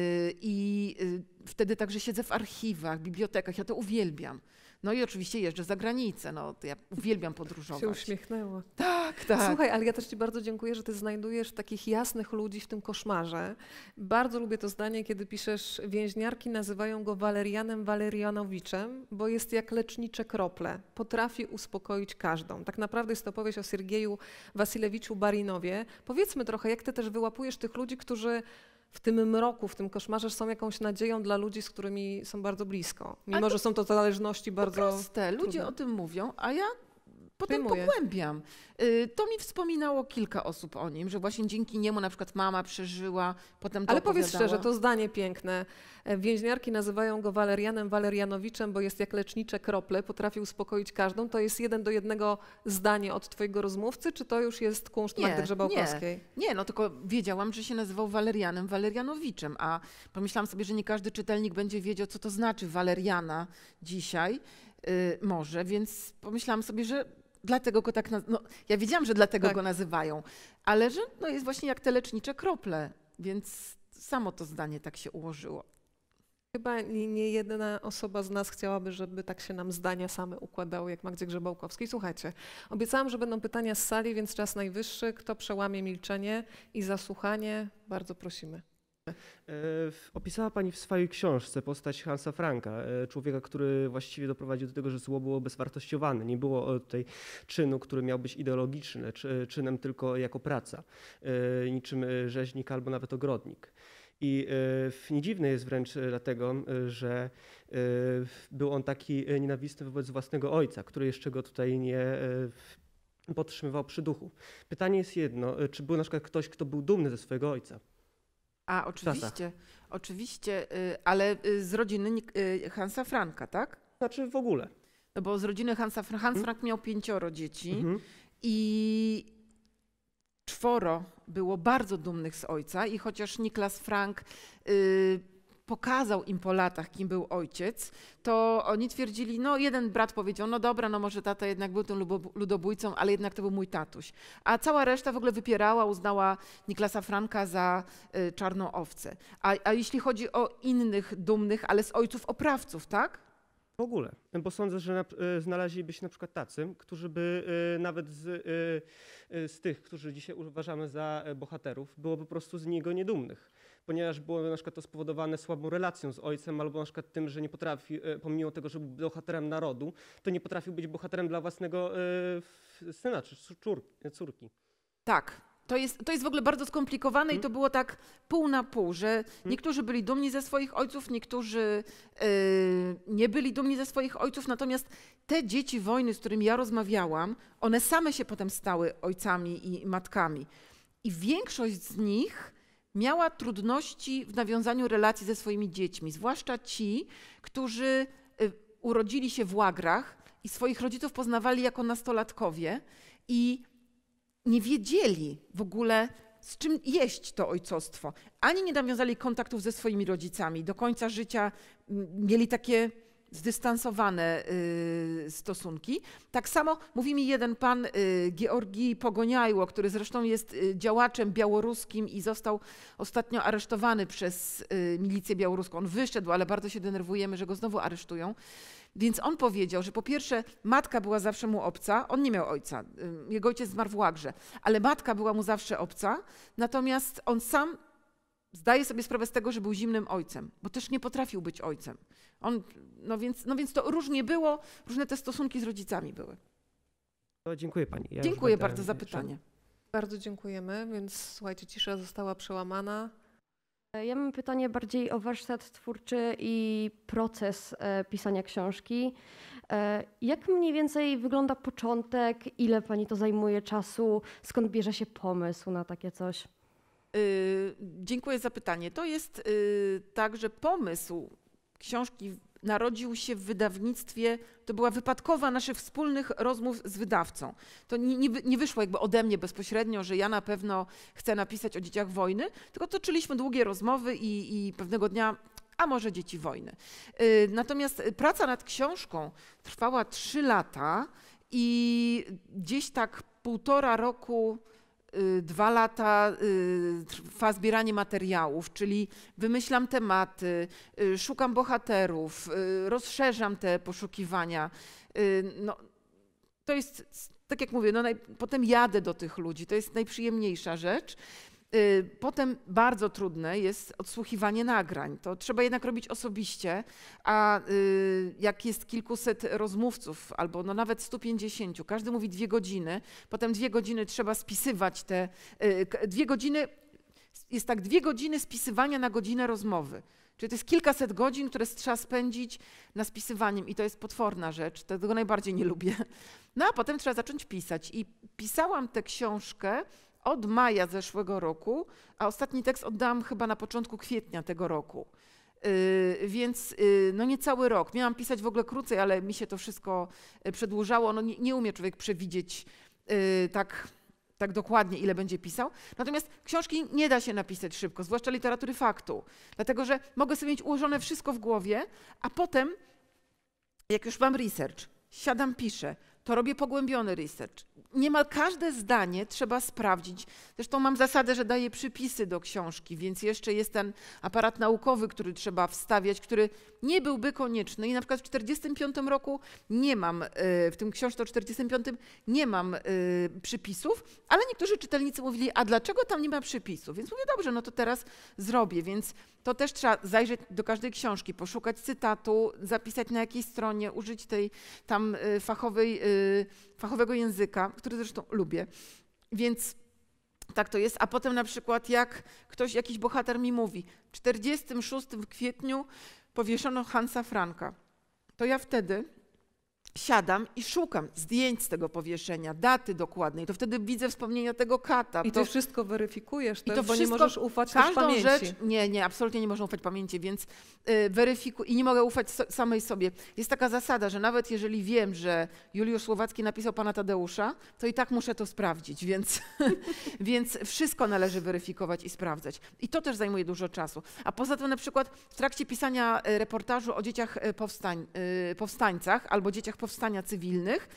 I y, wtedy także siedzę w archiwach, bibliotekach, ja to uwielbiam. No i oczywiście jeżdżę za granicę. No, ja uwielbiam podróżować. Się uśmiechnęło. Tak, tak. Słuchaj, ale ja też Ci bardzo dziękuję, że Ty znajdujesz takich jasnych ludzi w tym koszmarze. Bardzo lubię to zdanie, kiedy piszesz, więźniarki nazywają go Walerianem Walerianowiczem, bo jest jak lecznicze krople. Potrafi uspokoić każdą. Tak naprawdę jest to opowieść o Sergieju Wasilewiczu Barinowie. Powiedzmy trochę, jak Ty też wyłapujesz tych ludzi, którzy w tym mroku, w tym koszmarze są jakąś nadzieją dla ludzi, z którymi są bardzo blisko. Mimo, to, że są to zależności bardzo. Proste. Ludzie trudne. o tym mówią, a ja Potem Wyjmuję. pogłębiam. Y, to mi wspominało kilka osób o nim, że właśnie dzięki niemu na przykład mama przeżyła, potem to Ale opowiadała. powiedz szczerze, to zdanie piękne. E, więźniarki nazywają go Walerianem Walerianowiczem, bo jest jak lecznicze krople, potrafi uspokoić każdą. To jest jeden do jednego zdanie od twojego rozmówcy, czy to już jest kunszt nie, Magdy Grzebałkowskiej? Nie. nie, no tylko wiedziałam, że się nazywał Walerianem Walerianowiczem, a pomyślałam sobie, że nie każdy czytelnik będzie wiedział, co to znaczy Waleriana dzisiaj. Yy, może, więc pomyślałam sobie, że dlatego go tak, no, ja wiedziałam, że dlatego tak. go nazywają, ale że no, jest właśnie jak te lecznicze krople, więc samo to zdanie tak się ułożyło. Chyba nie jedna osoba z nas chciałaby, żeby tak się nam zdania same układały, jak Magdzie Grzebałkowskiej. Słuchajcie, obiecałam, że będą pytania z sali, więc czas najwyższy. Kto przełamie milczenie i zasłuchanie, bardzo prosimy. E, opisała Pani w swojej książce postać Hansa Franka, e, człowieka, który właściwie doprowadził do tego, że zło było bezwartościowane. Nie było tutaj czynu, który miał być ideologiczny, czy czynem tylko jako praca, e, niczym rzeźnik albo nawet ogrodnik. I nie dziwne jest wręcz dlatego, że był on taki nienawistny wobec własnego ojca, który jeszcze go tutaj nie podtrzymywał przy duchu. Pytanie jest jedno, czy był na przykład ktoś, kto był dumny ze swojego ojca? A oczywiście, oczywiście, y, ale y, z rodziny y, Hansa Franka, tak? Znaczy w ogóle. No bo z rodziny Hansa Franka, Hans mhm. Frank miał pięcioro dzieci mhm. i czworo było bardzo dumnych z ojca i chociaż Niklas Frank pokazał im po latach, kim był ojciec, to oni twierdzili, no jeden brat powiedział, no dobra, no może tata jednak był tym ludobójcą, ale jednak to był mój tatuś. A cała reszta w ogóle wypierała, uznała Niklasa Franka za y, czarną owcę. A, a jeśli chodzi o innych dumnych, ale z ojców oprawców, tak? W ogóle, bo sądzę, że na, y, znaleźliby się na przykład tacy, którzy by y, nawet z, y, z tych, którzy dzisiaj uważamy za bohaterów, było po prostu z niego niedumnych ponieważ było na przykład to spowodowane słabą relacją z ojcem albo na przykład tym, że nie potrafi, e, pomimo tego, że był bohaterem narodu, to nie potrafił być bohaterem dla własnego e, syna czy e, córki. Tak, to jest, to jest w ogóle bardzo skomplikowane i to mhm. było tak pół na pół, że mhm. niektórzy byli dumni ze swoich ojców, niektórzy yy, nie byli dumni ze swoich ojców, natomiast te dzieci wojny, z którymi ja rozmawiałam, one same się potem stały ojcami i matkami. I większość z nich miała trudności w nawiązaniu relacji ze swoimi dziećmi, zwłaszcza ci, którzy y, urodzili się w łagrach i swoich rodziców poznawali jako nastolatkowie i nie wiedzieli w ogóle, z czym jeść to ojcostwo. Ani nie nawiązali kontaktów ze swoimi rodzicami. Do końca życia mm, mieli takie zdystansowane y, stosunki. Tak samo mówi mi jeden pan y, Georgi Pogoniajło, który zresztą jest y, działaczem białoruskim i został ostatnio aresztowany przez milicję białoruską. On wyszedł, ale bardzo się denerwujemy, że go znowu aresztują. Więc on powiedział, że po pierwsze matka była zawsze mu obca, on nie miał ojca, jego ojciec zmarł w Łagrze, ale matka była mu zawsze obca, natomiast on sam zdaje sobie sprawę z tego, że był zimnym ojcem, bo też nie potrafił być ojcem. On, no, więc, no więc to różnie było, różne te stosunki z rodzicami były. No, dziękuję pani. Ja dziękuję bardzo za pytanie. Bardzo dziękujemy, więc słuchajcie, cisza została przełamana. E, ja mam pytanie bardziej o warsztat twórczy i proces e, pisania książki. E, jak mniej więcej wygląda początek? Ile pani to zajmuje czasu? Skąd bierze się pomysł na takie coś? Y, dziękuję za pytanie. To jest y, tak, że pomysł książki narodził się w wydawnictwie, to była wypadkowa naszych wspólnych rozmów z wydawcą. To nie, nie, nie, wyszło jakby ode mnie bezpośrednio, że ja na pewno chcę napisać o dzieciach wojny, tylko toczyliśmy długie rozmowy i, i pewnego dnia, a może dzieci wojny. Y, natomiast praca nad książką trwała trzy lata i gdzieś tak półtora roku Y, dwa lata y, trwa zbieranie materiałów, czyli wymyślam tematy, y, szukam bohaterów, rozszerzam te poszukiwania. No, to jest, tak jak mówię, no naj, potem jadę do tych ludzi, to jest najprzyjemniejsza rzecz. Y, potem bardzo trudne jest odsłuchiwanie nagrań. To trzeba jednak robić osobiście, a y, jak jest kilkuset rozmówców albo no nawet 150, każdy mówi dwie godziny, potem dwie godziny trzeba spisywać te. Y, dwie godziny, jest tak, dwie godziny spisywania na godzinę rozmowy. Czyli to jest kilkaset godzin, które trzeba spędzić na spisywaniem i to jest potworna rzecz, tego najbardziej nie lubię. No a potem trzeba zacząć pisać. I pisałam tę książkę od maja zeszłego roku, a ostatni tekst oddałam chyba na początku kwietnia tego roku. Yy, więc yy, no nie cały rok. Miałam pisać w ogóle krócej, ale mi się to wszystko y, przedłużało. No nie, nie umie człowiek przewidzieć yy, tak, tak dokładnie, ile będzie pisał. Natomiast książki nie da się napisać szybko, zwłaszcza literatury faktu. Dlatego, że mogę sobie mieć ułożone wszystko w głowie, a potem, jak już mam research, siadam, piszę, to robię pogłębiony research. Niemal każde zdanie trzeba sprawdzić. Zresztą mam zasadę, że daję przypisy do książki, więc jeszcze jest ten aparat naukowy, który trzeba wstawiać, który nie byłby konieczny. I na przykład w 1945 roku nie mam, e, w tym książce o 1945 nie mam e, przypisów, ale niektórzy czytelnicy mówili, a dlaczego tam nie ma przypisów? Więc mówię, dobrze, no to teraz zrobię. Więc to też trzeba zajrzeć do każdej książki, poszukać cytatu, zapisać na jakiej stronie, użyć tej tam e, fachowej Y, fachowego języka, który zresztą lubię. Więc tak to jest. A potem na przykład jak ktoś, jakiś bohater mi mówi, 46 w kwietniu powieszono Hansa Franka. To ja wtedy siadam i szukam zdjęć z tego powieszenia, daty dokładnej, to wtedy widzę wspomnienia tego kata. I to, wszystko weryfikujesz też, I to bo nie możesz ufać każdą pamięci. rzecz, nie, nie, absolutnie nie można ufać pamięci, więc yy, weryfikuję i nie mogę ufać so, samej sobie. Jest taka zasada, że nawet jeżeli wiem, że Juliusz Słowacki napisał Pana Tadeusza, to i tak muszę to sprawdzić, [LAUGHS] więc, więc wszystko należy weryfikować i sprawdzać. I to też zajmuje dużo czasu. A poza tym na przykład w trakcie pisania y, reportażu o dzieciach y, powstań, yy, powstańcach albo dzieciach powstańcach, powstania cywilnych,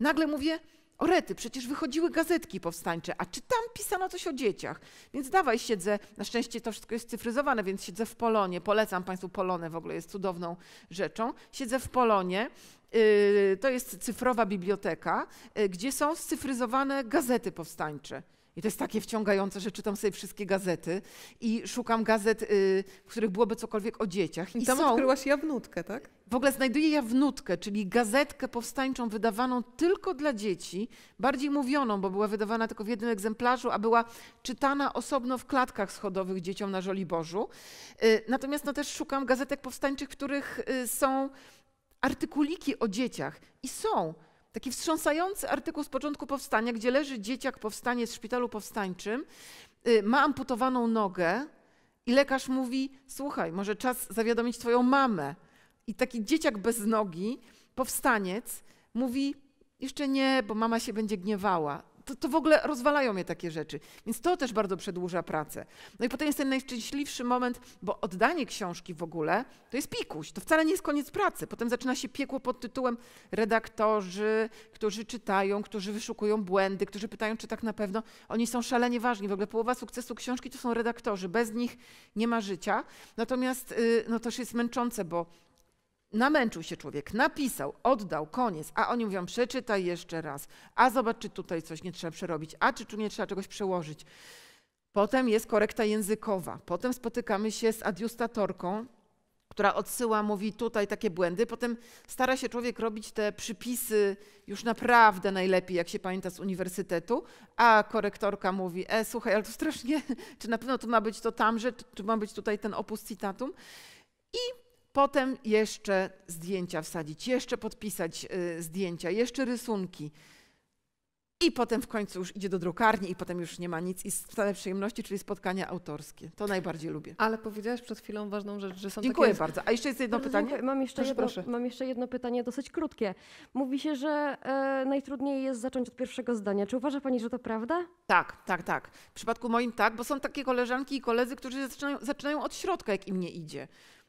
nagle mówię, Orety, przecież wychodziły gazetki powstańcze, a czy tam pisano coś o dzieciach? Więc dawaj, siedzę. Na szczęście to wszystko jest cyfryzowane, więc siedzę w Polonie. Polecam Państwu Polonę, w ogóle jest cudowną rzeczą. Siedzę w Polonie. Y, to jest cyfrowa biblioteka, y, gdzie są scyfryzowane gazety powstańcze. I to jest takie wciągające, że czytam sobie wszystkie gazety i szukam gazet, y, w których byłoby cokolwiek o dzieciach. I, I tam są... odkryłaś jawnutkę, tak? W ogóle znajduję jawnutkę, czyli gazetkę powstańczą wydawaną tylko dla dzieci, bardziej mówioną, bo była wydawana tylko w jednym egzemplarzu, a była czytana osobno w klatkach schodowych dzieciom na Żoliborzu. Y, natomiast no, też szukam gazetek powstańczych, w których y, są artykuliki o dzieciach i są. Taki wstrząsający artykuł z początku powstania, gdzie leży dzieciak powstaniec z szpitalu powstańczym, y, ma amputowaną nogę i lekarz mówi: Słuchaj, może czas zawiadomić twoją mamę. I taki dzieciak bez nogi, powstaniec, mówi: Jeszcze nie, bo mama się będzie gniewała to, to w ogóle rozwalają mnie takie rzeczy. Więc to też bardzo przedłuża pracę. No i potem jest ten najszczęśliwszy moment, bo oddanie książki w ogóle to jest pikuś. To wcale nie jest koniec pracy. Potem zaczyna się piekło pod tytułem redaktorzy, którzy czytają, którzy wyszukują błędy, którzy pytają, czy tak na pewno. Oni są szalenie ważni. W ogóle połowa sukcesu książki to są redaktorzy. Bez nich nie ma życia. Natomiast y, no, też jest męczące, bo Namęczył się człowiek, napisał, oddał, koniec, a oni mówią, przeczytaj jeszcze raz, a zobacz, czy tutaj coś nie trzeba przerobić, a czy tu nie trzeba czegoś przełożyć. Potem jest korekta językowa, potem spotykamy się z adiustatorką, która odsyła, mówi tutaj takie błędy, potem stara się człowiek robić te przypisy już naprawdę najlepiej, jak się pamięta z uniwersytetu, a korektorka mówi, e słuchaj, ale to strasznie, [LAUGHS] czy na pewno tu ma być to tamże, czy ma być tutaj ten opus citatum i Potem jeszcze zdjęcia wsadzić, jeszcze podpisać y, zdjęcia, jeszcze rysunki. I potem w końcu już idzie do drukarni i potem już nie ma nic i stale przyjemności, czyli spotkania autorskie. To najbardziej lubię. Ale powiedziałaś przed chwilą ważną rzecz, że są Dziękuję takie... bardzo. A jeszcze jest jedno pytanie. Mam jeszcze, proszę, jedno, proszę. mam jeszcze jedno pytanie, dosyć krótkie. Mówi się, że e, najtrudniej jest zacząć od pierwszego zdania. Czy uważa Pani, że to prawda? Tak, tak, tak. W przypadku moim tak, bo są takie koleżanki i koledzy, którzy zaczynają, zaczynają od środka, jak im nie idzie.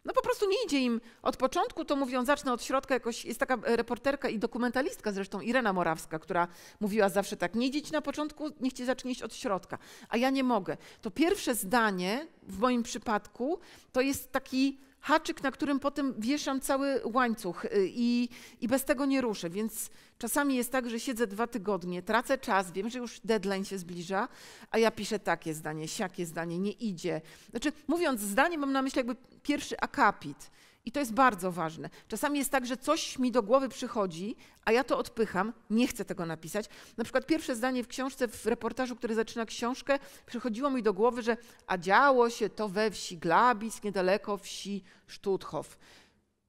No po prostu nie idzie im od początku, to mówią, zacznę od środka, jakoś jest taka reporterka i dokumentalistka zresztą, Irena Morawska, która mówiła zawsze tak, nie idzie na początku, niech ci zacznie iść od środka, a ja nie mogę. To pierwsze zdanie w moim przypadku to jest taki haczyk, na którym potem wieszam cały łańcuch y, i, i bez tego nie ruszę. Więc czasami jest tak, że siedzę dwa tygodnie, tracę czas, wiem, że już deadline się zbliża, a ja piszę takie zdanie, siakie zdanie, nie idzie. Znaczy, mówiąc zdanie, mam na myśli jakby pierwszy akapit. I to jest bardzo ważne. Czasami jest tak, że coś mi do głowy przychodzi, a ja to odpycham, nie chcę tego napisać. Na przykład pierwsze zdanie w książce, w reportażu, który zaczyna książkę, przychodziło mi do głowy, że a działo się to we wsi Glabic, niedaleko wsi Sztutchow.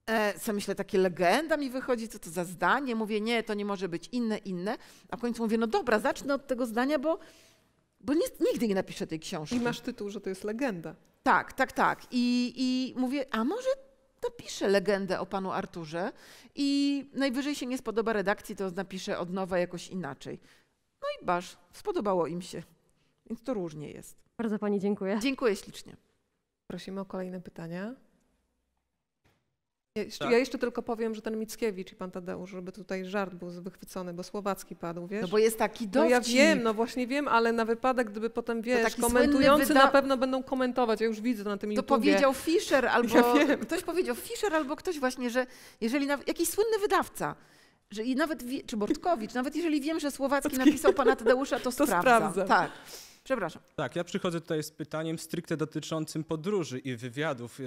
E, co myślę, takie legenda mi wychodzi, co to za zdanie? Mówię, nie, to nie może być inne, inne. A w końcu mówię, no dobra, zacznę od tego zdania, bo, bo nie, nigdy nie napiszę tej książki. I masz tytuł, że to jest legenda. Tak, tak, tak. I, i mówię, a może napisze legendę o panu Arturze i najwyżej się nie spodoba redakcji, to napisze od nowa jakoś inaczej. No i basz, spodobało im się. Więc to różnie jest. Bardzo pani dziękuję. Dziękuję ślicznie. Prosimy o kolejne pytania. Ja jeszcze, tak. ja jeszcze, tylko powiem, że ten Mickiewicz i pan Tadeusz, żeby tutaj żart był wychwycony, bo słowacki padł, wiesz? No bo jest taki dowcip. No ja wiem, no właśnie wiem, ale na wypadek, gdyby potem, wiesz, komentujący wyda... na pewno będą komentować, ja już widzę na tym To YouTubie. powiedział Fischer albo... Ja ktoś powiedział Fischer albo ktoś właśnie, że jeżeli... jakiś słynny wydawca że i nawet, wie, czy Bortkowicz, nawet jeżeli wiem, że Słowacki napisał pana Tadeusza, to, to sprawdza. sprawdza. Tak. Przepraszam. Tak, ja przychodzę tutaj z pytaniem stricte dotyczącym podróży i wywiadów, e,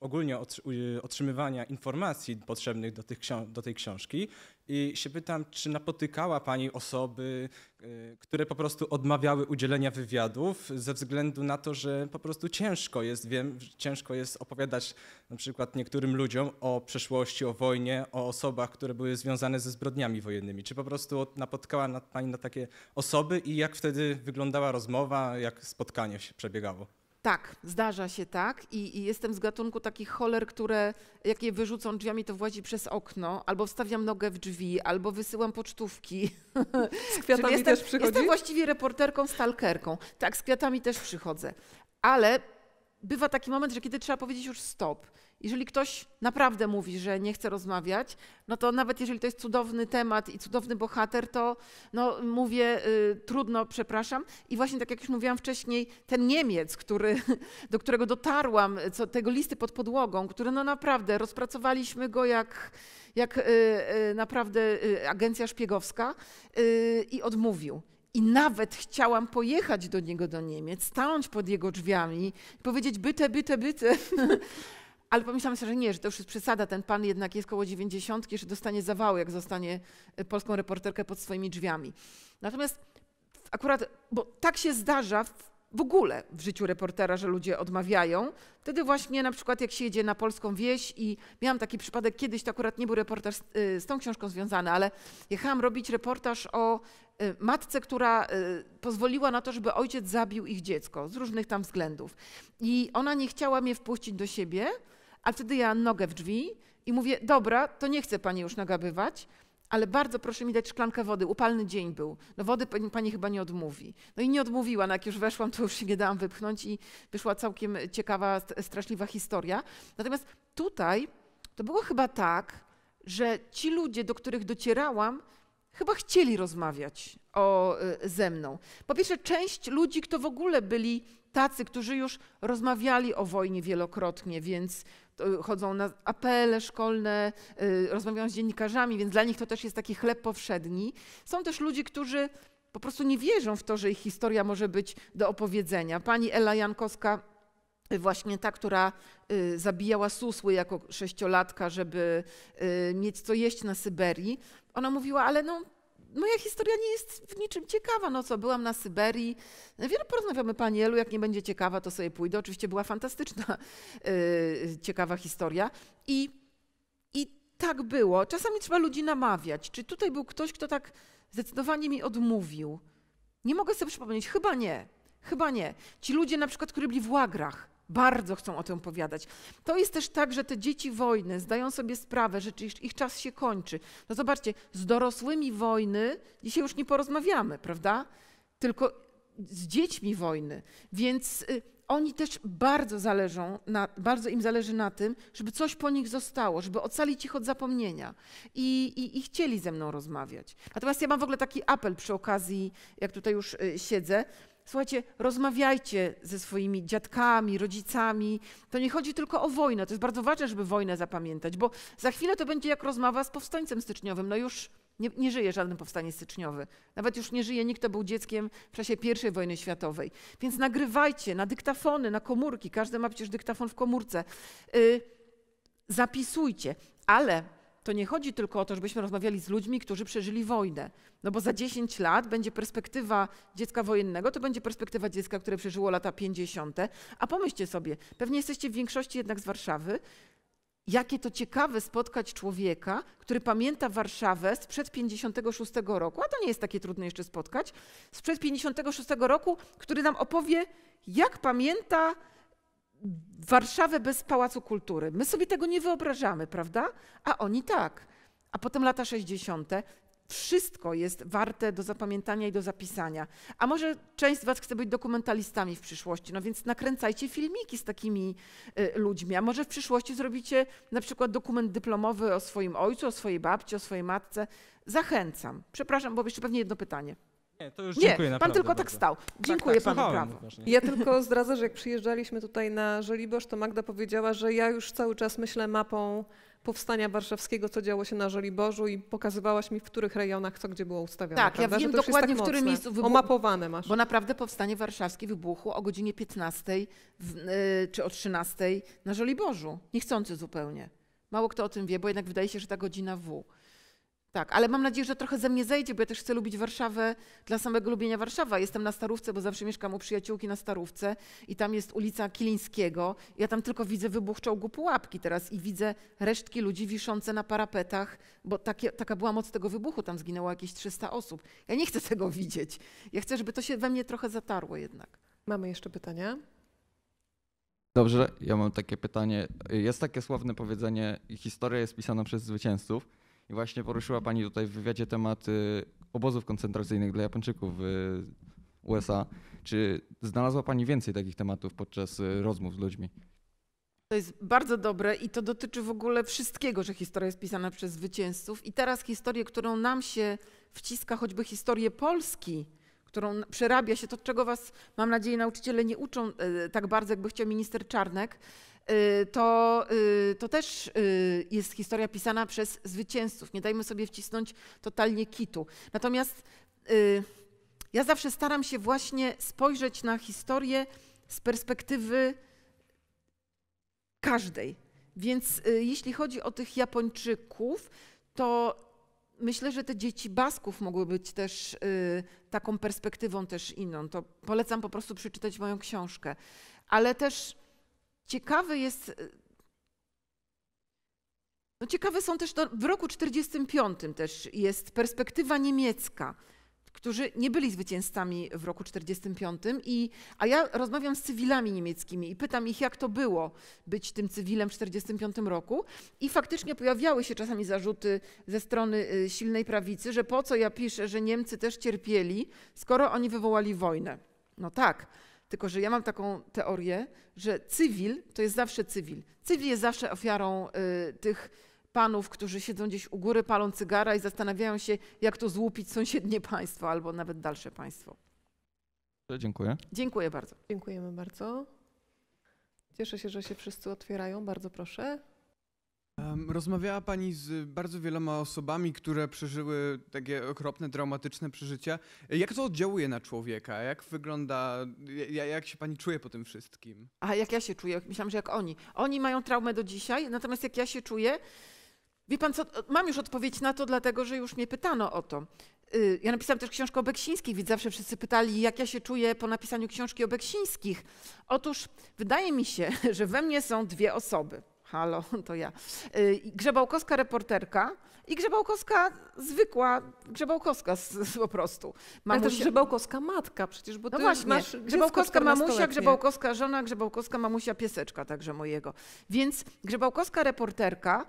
ogólnie e, otrzymywania informacji potrzebnych do, do tej książki. I się pytam, czy napotykała Pani osoby, y, które po prostu odmawiały udzielenia wywiadów ze względu na to, że po prostu ciężko jest, wiem, ciężko jest opowiadać na przykład niektórym ludziom o przeszłości, o wojnie, o osobach, które były związane ze zbrodniami wojennymi. Czy po prostu napotkała Pani na takie osoby i jak wtedy wyglądała rozmowa, jak spotkanie się przebiegało? Tak, zdarza się tak I, i, jestem z gatunku takich choler, które jak je wyrzucą drzwiami, to włazi przez okno, albo wstawiam nogę w drzwi, albo wysyłam pocztówki. [LAUGHS] Z kwiatami jestem, też przychodzi? Jestem właściwie reporterką, stalkerką. Tak, z kwiatami też przychodzę. Ale bywa taki moment, że kiedy trzeba powiedzieć już stop. Jeżeli ktoś naprawdę mówi, że nie chce rozmawiać, no to nawet jeżeli to jest cudowny temat i cudowny bohater, to no, mówię y, trudno, przepraszam. I właśnie tak jak już mówiłam wcześniej, ten Niemiec, który, [LAUGHS] do którego dotarłam, co, tego listy pod podłogą, który no naprawdę rozpracowaliśmy go jak, jak y, y, naprawdę y, agencja szpiegowska y, i odmówił. I nawet chciałam pojechać do niego do Niemiec, stanąć pod jego drzwiami i powiedzieć byte, byte, byte. [LAUGHS] Ale pomyślałam sobie, że nie, że to już jest przesada, ten pan jednak jest koło dziewięćdziesiątki, że dostanie zawału, jak zostanie e, polską reporterkę pod swoimi drzwiami. Natomiast akurat, bo tak się zdarza w ogóle w życiu reportera, że ludzie odmawiają. Wtedy właśnie na przykład jak się jedzie na polską wieś i miałam taki przypadek kiedyś, to akurat nie był reportaż z, e, z tą książką związany, ale jechałam robić reportaż o e, matce, która pozwoliła na to, żeby ojciec zabił ich dziecko z różnych tam względów. I ona nie chciała mnie wpuścić do siebie, a wtedy ja nogę w drzwi i mówię, dobra, to nie chcę pani już nagabywać, ale bardzo proszę mi dać szklankę wody, upalny dzień był. No wody pani, pani chyba nie odmówi. No i nie odmówiła, no jak już weszłam, to już się nie dałam wypchnąć i wyszła całkiem ciekawa, straszliwa historia. Natomiast tutaj to było chyba tak, że ci ludzie, do których docierałam, chyba chcieli rozmawiać o, y, ze mną. Po pierwsze, część ludzi, kto w ogóle byli tacy, którzy już rozmawiali o wojnie wielokrotnie, więc chodzą na apele szkolne, y, rozmawiają z dziennikarzami, więc dla nich to też jest taki chleb powszedni. Są też ludzie, którzy po prostu nie wierzą w to, że ich historia może być do opowiedzenia. Pani Ela Jankowska, y, właśnie ta, która y, zabijała susły jako sześciolatka, żeby mieć co jeść na Syberii, ona mówiła, ale no moja historia nie jest w niczym ciekawa. No co, byłam na Syberii. Wiele porozmawiamy Pani Elu, jak nie będzie ciekawa, to sobie pójdę. Oczywiście była fantastyczna, yy, [LAUGHS] ciekawa historia. I, I tak było. Czasami trzeba ludzi namawiać. Czy tutaj był ktoś, kto tak zdecydowanie mi odmówił? Nie mogę sobie przypomnieć. Chyba nie. Chyba nie. Ci ludzie na przykład, którzy byli w łagrach, bardzo chcą o tym opowiadać. To jest też tak, że te dzieci wojny zdają sobie sprawę, że ich czas się kończy. No zobaczcie, z dorosłymi wojny dzisiaj już nie porozmawiamy, prawda? Tylko z dziećmi wojny. Więc y, oni też bardzo zależą, na, bardzo im zależy na tym, żeby coś po nich zostało, żeby ocalić ich od zapomnienia I, i, i chcieli ze mną rozmawiać. Natomiast ja mam w ogóle taki apel przy okazji, jak tutaj już y, siedzę, Słuchajcie, rozmawiajcie ze swoimi dziadkami, rodzicami. To nie chodzi tylko o wojnę. To jest bardzo ważne, żeby wojnę zapamiętać, bo za chwilę to będzie jak rozmowa z powstańcem styczniowym. No już nie, nie, żyje żaden powstanie styczniowy. Nawet już nie żyje nikt, kto był dzieckiem w czasie I wojny światowej. Więc nagrywajcie na dyktafony, na komórki. Każdy ma przecież dyktafon w komórce. Yy, zapisujcie. Ale to nie chodzi tylko o to, żebyśmy rozmawiali z ludźmi, którzy przeżyli wojnę. No bo za 10 lat będzie perspektywa dziecka wojennego, to będzie perspektywa dziecka, które przeżyło lata 50. A pomyślcie sobie, pewnie jesteście w większości jednak z Warszawy. Jakie to ciekawe spotkać człowieka, który pamięta Warszawę sprzed 56 roku, a to nie jest takie trudne jeszcze spotkać, sprzed 56 roku, który nam opowie, jak pamięta Warszawę bez Pałacu Kultury. My sobie tego nie wyobrażamy, prawda? A oni tak. A potem lata 60. Wszystko jest warte do zapamiętania i do zapisania. A może część z Was chce być dokumentalistami w przyszłości, no więc nakręcajcie filmiki z takimi y, ludźmi. A może w przyszłości zrobicie na przykład dokument dyplomowy o swoim ojcu, o swojej babci, o swojej matce. Zachęcam. Przepraszam, bo jeszcze pewnie jedno pytanie. Nie, to już dziękuję Nie, pan tylko tak stał. Tak, dziękuję tak, tak, panu prawo. Ja tylko [LAUGHS] zdradzę, że jak przyjeżdżaliśmy tutaj na Żoliborz, to Magda powiedziała, że ja już cały czas myślę mapą powstania warszawskiego, co działo się na Żoliborzu i pokazywałaś mi, w których rejonach co gdzie było ustawione. Tak, prawda? ja wiem dokładnie, tak w którym miejscu wybuchło. Omapowane masz. Bo naprawdę powstanie warszawskie wybuchło o godzinie 15 w, yy, czy o 13 na Żoliborzu. Niechcący zupełnie. Mało kto o tym wie, bo jednak wydaje się, że ta godzina W. Tak, ale mam nadzieję, że trochę ze mnie zejdzie, bo ja też chcę lubić Warszawę dla samego lubienia Warszawa. Jestem na Starówce, bo zawsze mieszkam u przyjaciółki na Starówce i tam jest ulica Kilińskiego. Ja tam tylko widzę wybuch czołgu Pułapki teraz i widzę resztki ludzi wiszące na parapetach, bo takie, taka była moc tego wybuchu, tam zginęło jakieś 300 osób. Ja nie chcę [LAUGHS] tego widzieć. Ja chcę, żeby to się we mnie trochę zatarło jednak. Mamy jeszcze pytania? Dobrze, ja mam takie pytanie. Jest takie sławne powiedzenie, historia jest pisana przez zwycięzców. I właśnie poruszyła Pani tutaj w wywiadzie temat y, obozów koncentracyjnych dla Japończyków w y, USA. Czy znalazła Pani więcej takich tematów podczas y, rozmów z ludźmi? To jest bardzo dobre i to dotyczy w ogóle wszystkiego, że historia jest pisana przez zwycięzców. I teraz historię, którą nam się wciska, choćby historię Polski, którą przerabia się, to czego was, mam nadzieję, nauczyciele nie uczą e, tak bardzo, jakby chciał minister Czarnek, Y, to, y, to też y, jest historia pisana przez zwycięzców. Nie dajmy sobie wcisnąć totalnie kitu. Natomiast ja zawsze staram się właśnie spojrzeć na historię z perspektywy każdej. Więc jeśli chodzi o tych Japończyków, to myślę, że te dzieci Basków mogły być też taką perspektywą też inną. To polecam po prostu przeczytać moją książkę. Ale też Ciekawy jest. E, no ciekawe są też, to, w roku 1945 też jest perspektywa niemiecka, którzy nie byli zwycięzcami w roku 1945, i, a ja rozmawiam z cywilami niemieckimi i pytam ich, jak to było być tym cywilem w 1945 roku. I faktycznie pojawiały się czasami zarzuty ze strony e, silnej prawicy, że po co ja piszę, że Niemcy też cierpieli, skoro oni wywołali wojnę. No tak, tylko, że ja mam taką teorię, że cywil to jest zawsze cywil. Cywil jest zawsze ofiarą y, tych panów, którzy siedzą gdzieś u góry, palą cygara i zastanawiają się, jak to złupić sąsiednie [LAUGHS] państwo albo nawet dalsze państwo. Dziękuję. Dziękuję bardzo. Dziękujemy bardzo. Cieszę się, że się wszyscy otwierają. Bardzo proszę. Rozmawiała Pani z bardzo wieloma osobami, które przeżyły takie okropne, traumatyczne przeżycia. Jak to oddziałuje na człowieka? Jak wygląda, jak się Pani czuje po tym wszystkim? A jak ja się czuję? Myślałam, że jak oni. Oni mają traumę do dzisiaj, natomiast jak ja się czuję, wie Pan co, mam już odpowiedź na to, dlatego że już mnie pytano o to. Y, ja napisałam też książkę o Beksińskich, więc zawsze wszyscy pytali, jak ja się czuję po napisaniu książki o Beksińskich. Otóż wydaje mi się, [LAUGHS] że we mnie są dwie osoby – Halo, [LAUGHS] to ja. Y, grzebałkowska reporterka i Grzebałkowska zwykła, Grzebałkowska po prostu. Mamusia. Ale też Grzebałkowska matka przecież, bo no właśnie, masz Grzebałkowska mamusia, Grzebałkowska żona, Grzebałkowska mamusia pieseczka także mojego. Więc Grzebałkowska reporterka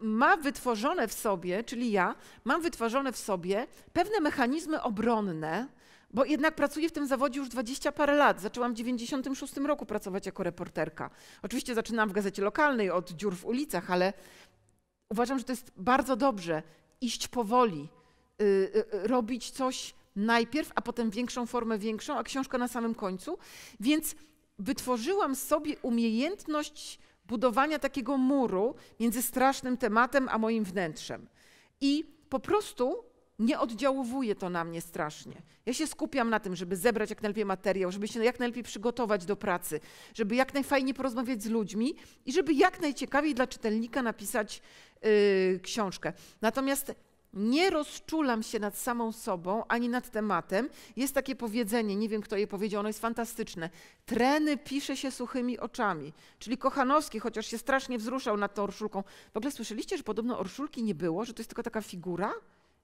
ma wytworzone w sobie, czyli ja, mam wytworzone w sobie pewne mechanizmy obronne, bo jednak pracuję w tym zawodzie już dwadzieścia parę lat. Zaczęłam w 96 roku pracować jako reporterka. Oczywiście zaczynam w gazecie lokalnej od dziur w ulicach, ale uważam, że to jest bardzo dobrze iść powoli, y, y, y, robić coś najpierw, a potem większą formę większą, a książka na samym końcu. Więc wytworzyłam sobie umiejętność budowania takiego muru między strasznym tematem a moim wnętrzem. I po prostu nie oddziałuje to na mnie strasznie. Ja się skupiam na tym, żeby zebrać jak najlepiej materiał, żeby się jak najlepiej przygotować do pracy, żeby jak najfajniej porozmawiać z ludźmi i żeby jak najciekawiej dla czytelnika napisać yy, książkę. Natomiast nie rozczulam się nad samą sobą ani nad tematem. Jest takie powiedzenie, nie wiem kto je powiedział, ono jest fantastyczne. Treny pisze się suchymi oczami. Czyli Kochanowski, chociaż się strasznie wzruszał nad tą orszulką. W ogóle słyszeliście, że podobno orszulki nie było, że to jest tylko taka figura?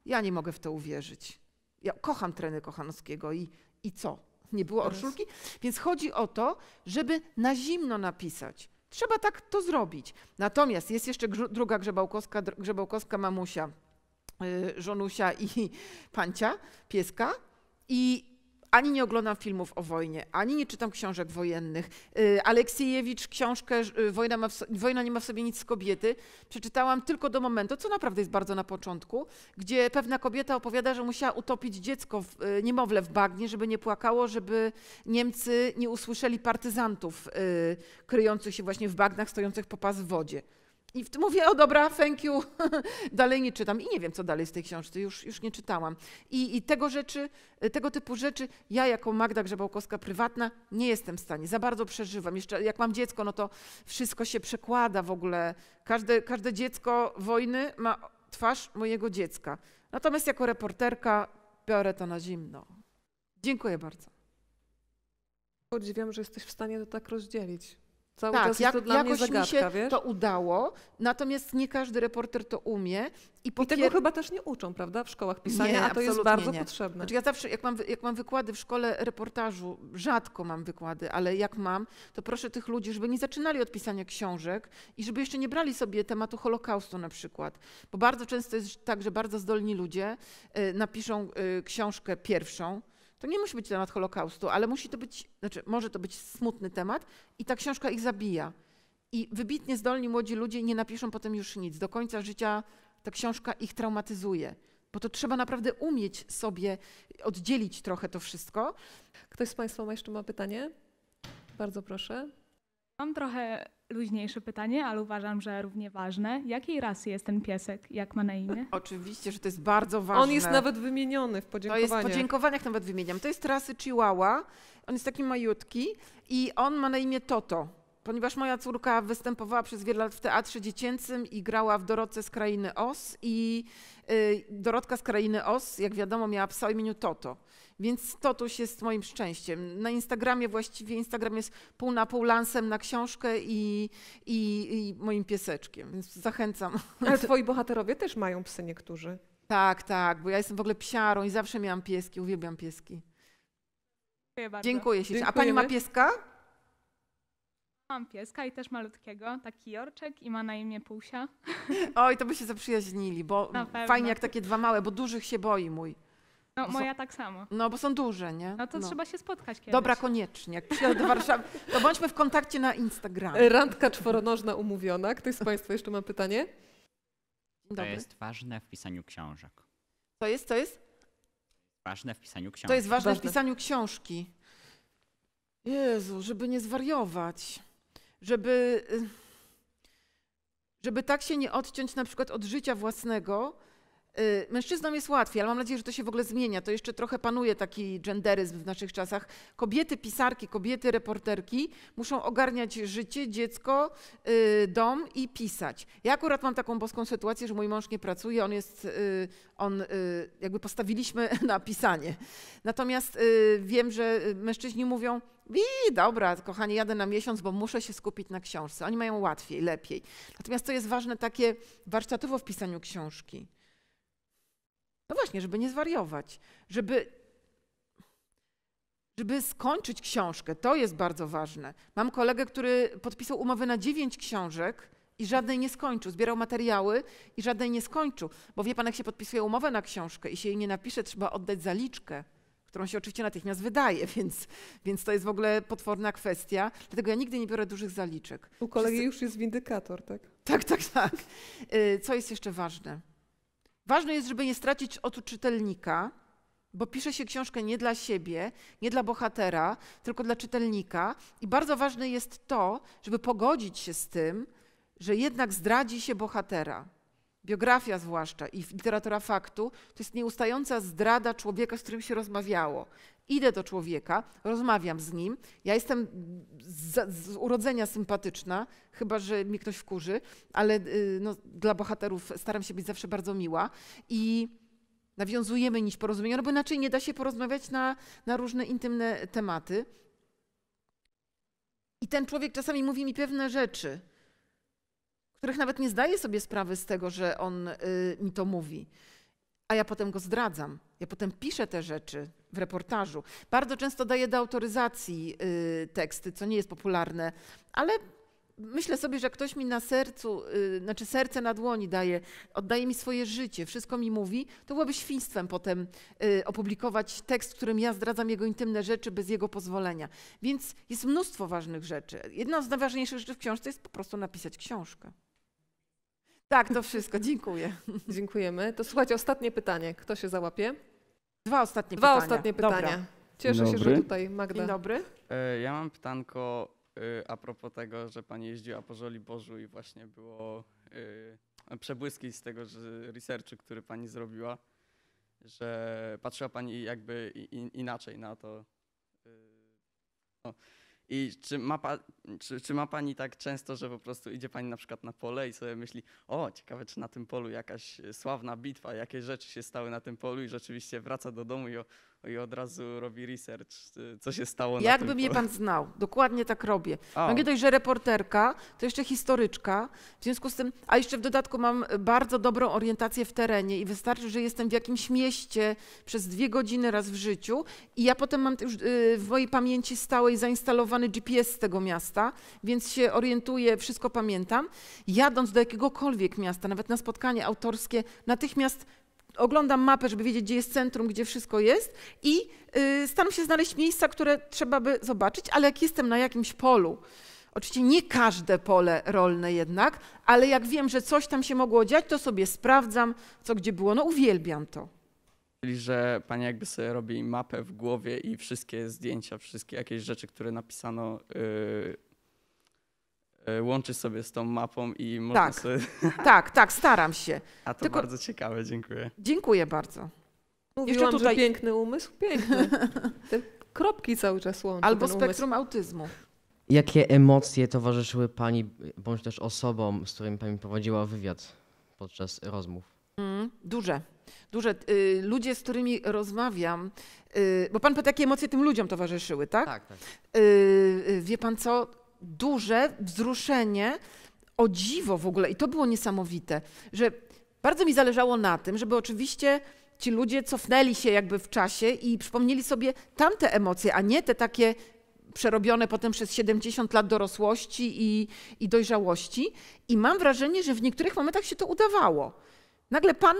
Ja nie mogę w to uwierzyć. Ja kocham treny Kochanowskiego i, i co? Nie było orszulki? Więc chodzi o to, żeby na zimno napisać. Trzeba tak to zrobić. Natomiast jest jeszcze druga grzebałkowska, grzebałkowska mamusia, yy, żonusia i [LAUGHS] pancia, pieska. I ani nie oglądam filmów o wojnie, ani nie czytam książek wojennych. Y, Aleksiejewicz książkę y, Wojna, ma so Wojna nie ma w sobie nic z kobiety przeczytałam tylko do momentu, co naprawdę jest bardzo na początku, gdzie pewna kobieta opowiada, że musiała utopić dziecko, w, y, niemowlę w bagnie, żeby nie płakało, żeby Niemcy nie usłyszeli partyzantów kryjących się właśnie w bagnach, stojących po pas w wodzie. I mówię, o dobra, thank you, [LAUGHS] dalej nie czytam. I nie wiem, co dalej z tej książki, już, już nie czytałam. I, I, tego rzeczy, e, tego typu rzeczy ja jako Magda Grzebałkowska prywatna nie jestem w stanie, za bardzo przeżywam. Jeszcze jak mam dziecko, no to wszystko się przekłada w ogóle. Każde, każde dziecko wojny ma twarz mojego dziecka. Natomiast jako reporterka biorę to na zimno. Dziękuję bardzo. Podziwiam, że jesteś w stanie to tak rozdzielić. Cały tak, czas jak, to dla jakoś mnie zagadka, mi się wiesz? to udało, natomiast nie każdy reporter to umie. I, popier... I tego chyba też nie uczą, prawda, w szkołach pisania, nie, a to jest bardzo nie. potrzebne. Znaczy ja zawsze, jak mam, jak mam wykłady w szkole reportażu, rzadko mam wykłady, ale jak mam, to proszę tych ludzi, żeby nie zaczynali od pisania książek i żeby jeszcze nie brali sobie tematu Holokaustu na przykład. Bo bardzo często jest tak, że bardzo zdolni ludzie e, napiszą e, książkę pierwszą, to nie musi być temat Holokaustu, ale musi to być, znaczy może to być smutny temat i ta książka ich zabija. I wybitnie zdolni młodzi ludzie nie napiszą potem już nic. Do końca życia ta książka ich traumatyzuje. Bo to trzeba naprawdę umieć sobie oddzielić trochę to wszystko. Ktoś z Państwa ma jeszcze ma pytanie? Bardzo proszę. Mam trochę luźniejsze pytanie, ale uważam, że równie ważne. Jakiej rasy jest ten piesek? Jak ma na imię? [LAUGHS] Oczywiście, że to jest bardzo ważne. On jest nawet wymieniony w podziękowaniach. To jest w podziękowaniach nawet wymieniam. To jest rasy Chihuahua. On jest taki majutki i on ma na imię Toto. Ponieważ moja córka występowała przez wiele lat w teatrze dziecięcym i grała w Dorotce z Krainy Os i y, Dorotka z Krainy Os, jak wiadomo, miała psa o imieniu Toto. Więc to tuż jest moim szczęściem. Na Instagramie właściwie Instagram jest pół na pół lansem na książkę i, i, i moim pieseczkiem, więc zachęcam. Ale [LAUGHS] twoi bohaterowie też mają psy niektórzy. Tak, tak, bo ja jestem w ogóle psiarą i zawsze miałam pieski, uwielbiam pieski. Dziękuję bardzo. Dziękuję się. A pani ma pieska? Mam pieska i też malutkiego, taki Jorczek i ma na imię Pusia. [LAUGHS] Oj, to by się zaprzyjaźnili, bo fajnie jak takie dwa małe, bo dużych się boi mój. No, są, moja tak samo. No, bo są duże, nie? No to no. trzeba się spotkać kiedyś. Dobra, koniecznie. Jak przyjadę do Warszawy, to bądźmy w kontakcie na Instagramie. E, randka czworonożna umówiona. Ktoś z Państwa jeszcze ma pytanie? To jest ważne w pisaniu książek. To jest, to jest? Ważne w pisaniu książki. To jest ważne, ważne w pisaniu książki. Jezu, żeby nie zwariować. Żeby, y, żeby tak się nie odciąć na przykład od życia własnego, Y, mężczyznom jest łatwiej, ale mam nadzieję, że to się w ogóle zmienia. To jeszcze trochę panuje taki genderyzm w naszych czasach. Kobiety pisarki, kobiety reporterki muszą ogarniać życie, dziecko, y, dom i pisać. Ja akurat mam taką boską sytuację, że mój mąż nie pracuje, on jest, y, on jakby postawiliśmy [LAUGHS] na pisanie. Natomiast wiem, że mężczyźni mówią, i dobra, kochanie, jadę na miesiąc, bo muszę się skupić na książce. Oni mają łatwiej, lepiej. Natomiast to jest ważne takie warsztatowo w pisaniu książki. No właśnie, żeby nie zwariować, żeby, żeby skończyć książkę. To jest bardzo ważne. Mam kolegę, który podpisał umowę na dziewięć książek i żadnej nie skończył. Zbierał materiały i żadnej nie skończył. Bo wie pan, jak się podpisuje umowę na książkę i się jej nie napisze, trzeba oddać zaliczkę którą się oczywiście natychmiast wydaje, [LAUGHS] więc, więc to jest w ogóle potworna kwestia. Dlatego ja nigdy nie biorę dużych zaliczek. U kolegi Wszyscy... już jest windykator, tak? Tak, tak, tak. Y, co jest jeszcze ważne? Ważne jest, żeby nie stracić oczu czytelnika, bo pisze się książkę nie dla siebie, nie dla bohatera, tylko dla czytelnika. I bardzo ważne jest to, żeby pogodzić się z tym, że jednak zdradzi się bohatera biografia zwłaszcza i literatura faktu, to jest nieustająca zdrada człowieka, z którym się rozmawiało. Idę do człowieka, rozmawiam z nim. Ja jestem z, z urodzenia sympatyczna, chyba że mi ktoś wkurzy, ale y, no, dla bohaterów staram się być zawsze bardzo miła. I nawiązujemy niż porozumienie, no bo inaczej nie da się porozmawiać na, na różne intymne tematy. I ten człowiek czasami mówi mi pewne rzeczy, których nawet nie zdaję sobie sprawy z tego, że on y, mi to mówi. A ja potem go zdradzam. Ja potem piszę te rzeczy w reportażu. Bardzo często daję do autoryzacji y, teksty, co nie jest popularne, ale myślę sobie, że ktoś mi na sercu, y, znaczy serce na dłoni daje, oddaje mi swoje życie, wszystko mi mówi, to byłoby świństwem potem y, opublikować tekst, w którym ja zdradzam jego intymne rzeczy bez jego pozwolenia. Więc jest mnóstwo ważnych rzeczy. Jedna z najważniejszych rzeczy w książce jest po prostu napisać książkę. Tak, to wszystko. Dziękuję. [LAUGHS] Dziękujemy. To słuchajcie, ostatnie pytanie. Kto się załapie? Dwa ostatnie Dwa pytania. ostatnie pytania. Dobra. Cieszę się, że tutaj Magda. Dzień dobry. E, ja mam pytanko e, a propos tego, że pani jeździła po Żoli Bożu i właśnie było e, przebłyski z tego że researchu, który pani zrobiła, że patrzyła pani jakby inaczej na to. No. I czy ma, pa, czy, czy ma pani tak często, że po prostu idzie pani na przykład na pole i sobie myśli, o, ciekawe, czy na tym polu jakaś sławna bitwa, jakie rzeczy się stały na tym polu i rzeczywiście wraca do domu i o, i od razu robi research, co się stało. Jakby mnie pan znał, dokładnie tak robię. Mam nie dość, że reporterka, to jeszcze historyczka, w związku z tym, a jeszcze w dodatku mam bardzo dobrą orientację w terenie i wystarczy, że jestem w jakimś mieście przez dwie godziny raz w życiu i ja potem mam już y, w mojej pamięci stałej zainstalowany GPS z tego miasta, więc się orientuję, wszystko pamiętam. Jadąc do jakiegokolwiek miasta, nawet na spotkanie autorskie, natychmiast oglądam mapę, żeby wiedzieć, gdzie jest centrum, gdzie wszystko jest i y, staram się znaleźć miejsca, które trzeba by zobaczyć, ale jak jestem na jakimś polu, oczywiście nie każde pole rolne jednak, ale jak wiem, że coś tam się mogło dziać, to sobie sprawdzam, co gdzie było. No uwielbiam to. Czyli, że pani jakby sobie robi mapę w głowie i wszystkie zdjęcia, wszystkie jakieś rzeczy, które napisano, yy E, Łączy sobie z tą mapą i można tak, sobie... [LAUGHS] Tak, tak, staram się. A to Tylko... bardzo ciekawe, dziękuję. Dziękuję bardzo. Mówiłam, Jeszcze tutaj... piękny umysł, piękny. [LAUGHS] Te kropki cały czas łączą. Albo spektrum umysł. autyzmu. Jakie emocje towarzyszyły Pani, bądź też osobom, z którymi Pani prowadziła wywiad podczas rozmów? Mm, duże. Duże. Y, ludzie, z którymi rozmawiam, y, bo Pan pyta, jakie emocje tym ludziom towarzyszyły, tak? Tak, tak. Y, y wie Pan co? duże wzruszenie, o dziwo w ogóle, i to było niesamowite, że bardzo mi zależało na tym, żeby oczywiście ci ludzie cofnęli się jakby w czasie i przypomnieli sobie tamte emocje, a nie te takie przerobione potem przez 70 lat dorosłości i, i dojrzałości. I mam wrażenie, że w niektórych momentach się to udawało. Nagle pan,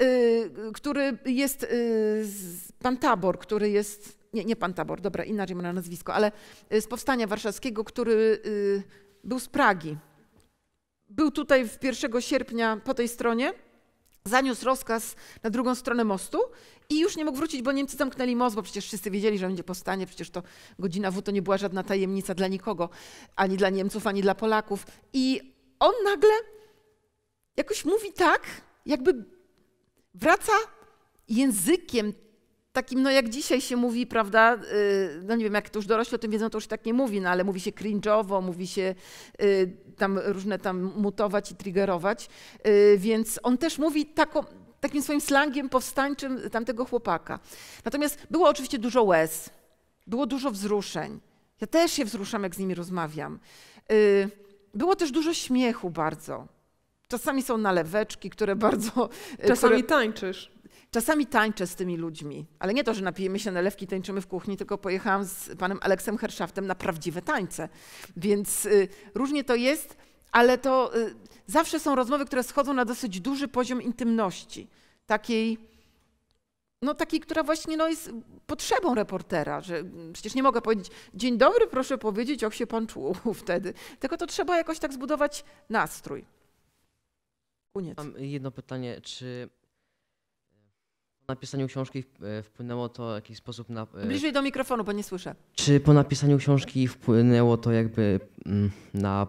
yy, który jest, yy, pan Tabor, który jest nie, nie pan Tabor, dobra, inaczej ma na nazwisko, ale y, z Powstania Warszawskiego, który y, był z Pragi. Był tutaj w 1 sierpnia po tej stronie, zaniósł rozkaz na drugą stronę mostu i już nie mógł wrócić, bo Niemcy zamknęli most, bo przecież wszyscy wiedzieli, że będzie powstanie, przecież to godzina W to nie była żadna tajemnica dla nikogo, ani dla Niemców, ani dla Polaków. I on nagle jakoś mówi tak, jakby wraca językiem, takim, no jak dzisiaj się mówi, prawda, y, no nie wiem, jak to już dorośli o tym wiedzą, to już tak nie mówi, no ale mówi się cringe'owo, mówi się y, tam różne tam mutować i triggerować, y, więc on też mówi taką, takim swoim slangiem powstańczym tamtego chłopaka. Natomiast było oczywiście dużo łez, było dużo wzruszeń. Ja też się wzruszam, jak z nimi rozmawiam. Było też dużo śmiechu bardzo. Czasami są naleweczki, które bardzo... Czasami które... tańczysz. Czasami tańczę z tymi ludźmi, ale nie to, że napijemy się nalewki, tańczymy w kuchni, tylko pojechałam z panem Aleksem Herszaftem na prawdziwe tańce. Więc y, różnie to jest, ale to y, zawsze są rozmowy, które schodzą na dosyć duży poziom intymności, takiej, no, takiej która właśnie no, jest potrzebą reportera, że mm, przecież nie mogę powiedzieć dzień dobry, proszę powiedzieć, jak się pan czuł [LAUGHS] wtedy, tylko to trzeba jakoś tak zbudować nastrój. Uniec. Mam jedno pytanie, czy po napisaniu książki e, wpłynęło to w jakiś sposób na. E, Bliżej do mikrofonu, bo nie słyszę. Czy po napisaniu książki wpłynęło to jakby mm, na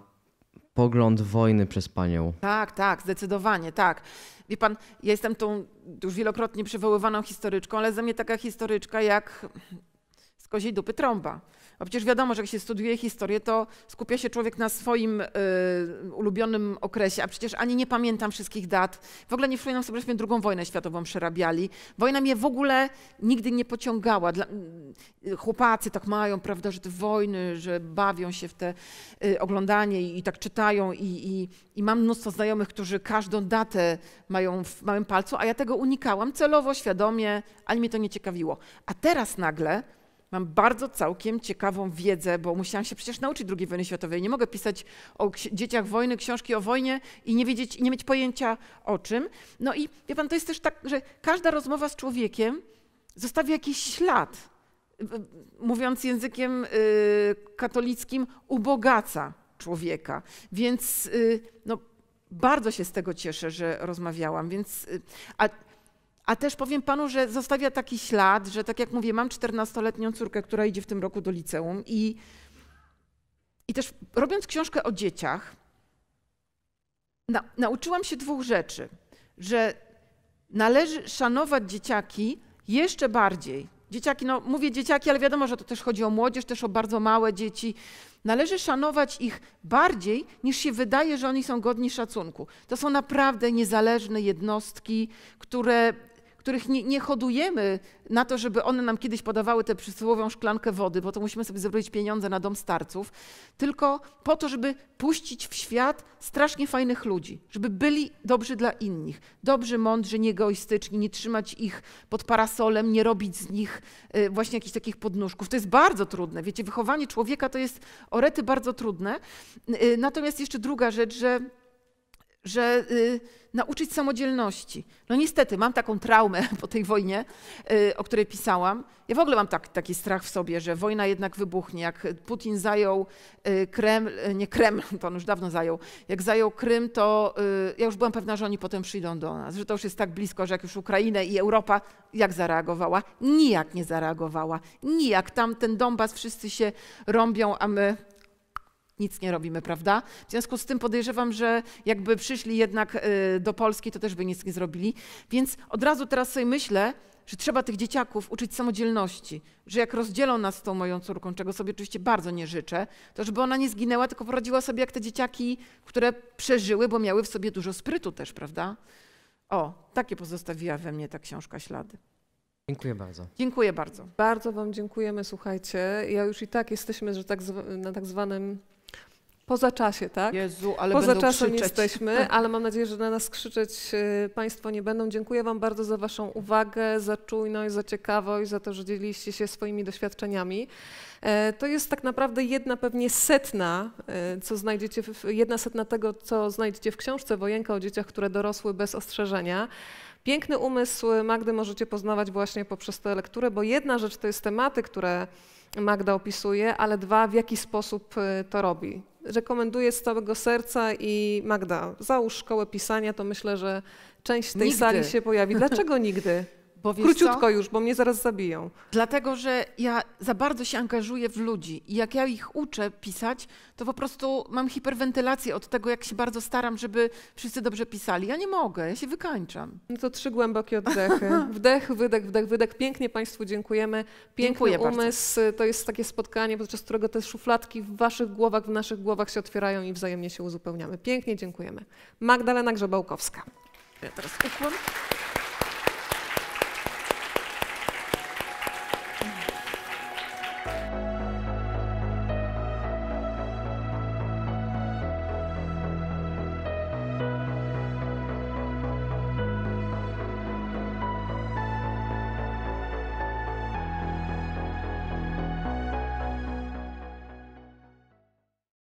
pogląd wojny przez panią? Tak, tak, zdecydowanie, tak. Wie pan, ja jestem tą już wielokrotnie przywoływaną historyczką, ale ze mnie taka historyczka jak z koziej dupy trąba. A przecież wiadomo, że jak się studiuje historię, to skupia się człowiek na swoim y, ulubionym okresie, a przecież ani nie pamiętam wszystkich dat. W ogóle nie przypominam sobie, żeśmy drugą wojnę światową przerabiali. Wojna mnie w ogóle nigdy nie pociągała. Dla, y, chłopacy tak mają, prawda, że te wojny, że bawią się w te y, oglądanie i, i, tak czytają i, i, i mam mnóstwo znajomych, którzy każdą datę mają w małym palcu, a ja tego unikałam celowo, świadomie, ani mnie to nie ciekawiło. A teraz nagle Mam bardzo całkiem ciekawą wiedzę, bo musiałam się przecież nauczyć II wojny światowej. Nie mogę pisać o dzieciach wojny, książki o wojnie i nie wiedzieć, nie mieć pojęcia o czym. No i wie pan, to jest też tak, że każda rozmowa z człowiekiem zostawia jakiś ślad. Mówiąc językiem y, katolickim, ubogaca człowieka. Więc y, no, bardzo się z tego cieszę, że rozmawiałam. Więc, y, a a też powiem panu, że zostawia taki ślad, że tak jak mówię, mam 14-letnią córkę, która idzie w tym roku do liceum i, i też robiąc książkę o dzieciach, na, nauczyłam się dwóch rzeczy, że należy szanować dzieciaki jeszcze bardziej. Dzieciaki, no mówię dzieciaki, ale wiadomo, że to też chodzi o młodzież, też o bardzo małe dzieci. Należy szanować ich bardziej niż się wydaje, że oni są godni szacunku. To są naprawdę niezależne jednostki, które których nie, nie, hodujemy na to, żeby one nam kiedyś podawały tę przysłowiową szklankę wody, bo to musimy sobie zrobić pieniądze na dom starców, tylko po to, żeby puścić w świat strasznie fajnych ludzi, żeby byli dobrzy dla innych, dobrzy, mądrzy, niegoistyczni, nie trzymać ich pod parasolem, nie robić z nich y, właśnie jakichś takich podnóżków. To jest bardzo trudne. Wiecie, wychowanie człowieka to jest orety bardzo trudne. Y, y, natomiast jeszcze druga rzecz, że że y, nauczyć samodzielności. No niestety, mam taką traumę [LAUGHS] po tej wojnie, y, o której pisałam. Ja w ogóle mam tak, taki strach w sobie, że wojna jednak wybuchnie. Jak Putin zajął y, Kreml, y, nie Kreml, [LAUGHS] to on już dawno zajął, jak zajął Krym, to y, ja już byłam pewna, że oni potem przyjdą do nas, że to już jest tak blisko, że jak już Ukrainę i Europa, jak zareagowała? Nijak nie zareagowała. Nijak. Tam ten Donbas, wszyscy się rąbią, a my nic nie robimy, prawda? W związku z tym podejrzewam, że jakby przyszli jednak y, do Polski, to też by nic nie zrobili. Więc od razu teraz sobie myślę, że trzeba tych dzieciaków uczyć samodzielności, że jak rozdzielą nas z tą moją córką, czego sobie oczywiście bardzo nie życzę, to żeby ona nie zginęła, tylko poradziła sobie jak te dzieciaki, które przeżyły, bo miały w sobie dużo sprytu też, prawda? O, takie pozostawiła we mnie ta książka ślady. Dziękuję bardzo. Dziękuję bardzo. Bardzo Wam dziękujemy, słuchajcie. Ja już i tak jesteśmy że tak na tak zwanym Poza czasie, tak? Jezu, ale Poza czasem krzyczeć. jesteśmy, [LAUGHS] ale mam nadzieję, że na nas krzyczeć y, Państwo nie będą. Dziękuję Wam bardzo za Waszą uwagę, za czujność, za ciekawość, za to, że dzieliliście się swoimi doświadczeniami. E, to jest tak naprawdę jedna pewnie setna, e, co znajdziecie w, jedna setna tego, co znajdziecie w książce Wojenka o dzieciach, które dorosły bez ostrzeżenia. Piękny umysł Magdy możecie poznawać właśnie poprzez tę lekturę, bo jedna rzecz to jest tematy, które Magda opisuje, ale dwa, w jaki sposób y, to robi rekomenduję z całego serca i Magda, załóż szkołę pisania, to myślę, że część tej nigdy. sali się pojawi. Dlaczego [LAUGHS] nigdy? Bo Króciutko co? już, bo mnie zaraz zabiją. Dlatego, że ja za bardzo się angażuję w ludzi i jak ja ich uczę pisać, to po prostu mam hiperwentylację od tego, jak się bardzo staram, żeby wszyscy dobrze pisali. Ja nie mogę, ja się wykańczam. No to trzy głębokie oddechy. [LAUGHS] Wdech, wydech, wdech, wydech. Pięknie Państwu dziękujemy. Piękny Dziękuję umysł bardzo. to jest takie spotkanie, podczas którego te szufladki w Waszych głowach, w naszych głowach się otwierają i wzajemnie się uzupełniamy. Pięknie dziękujemy. Magdalena Grzebałkowska. Ja teraz ukłon.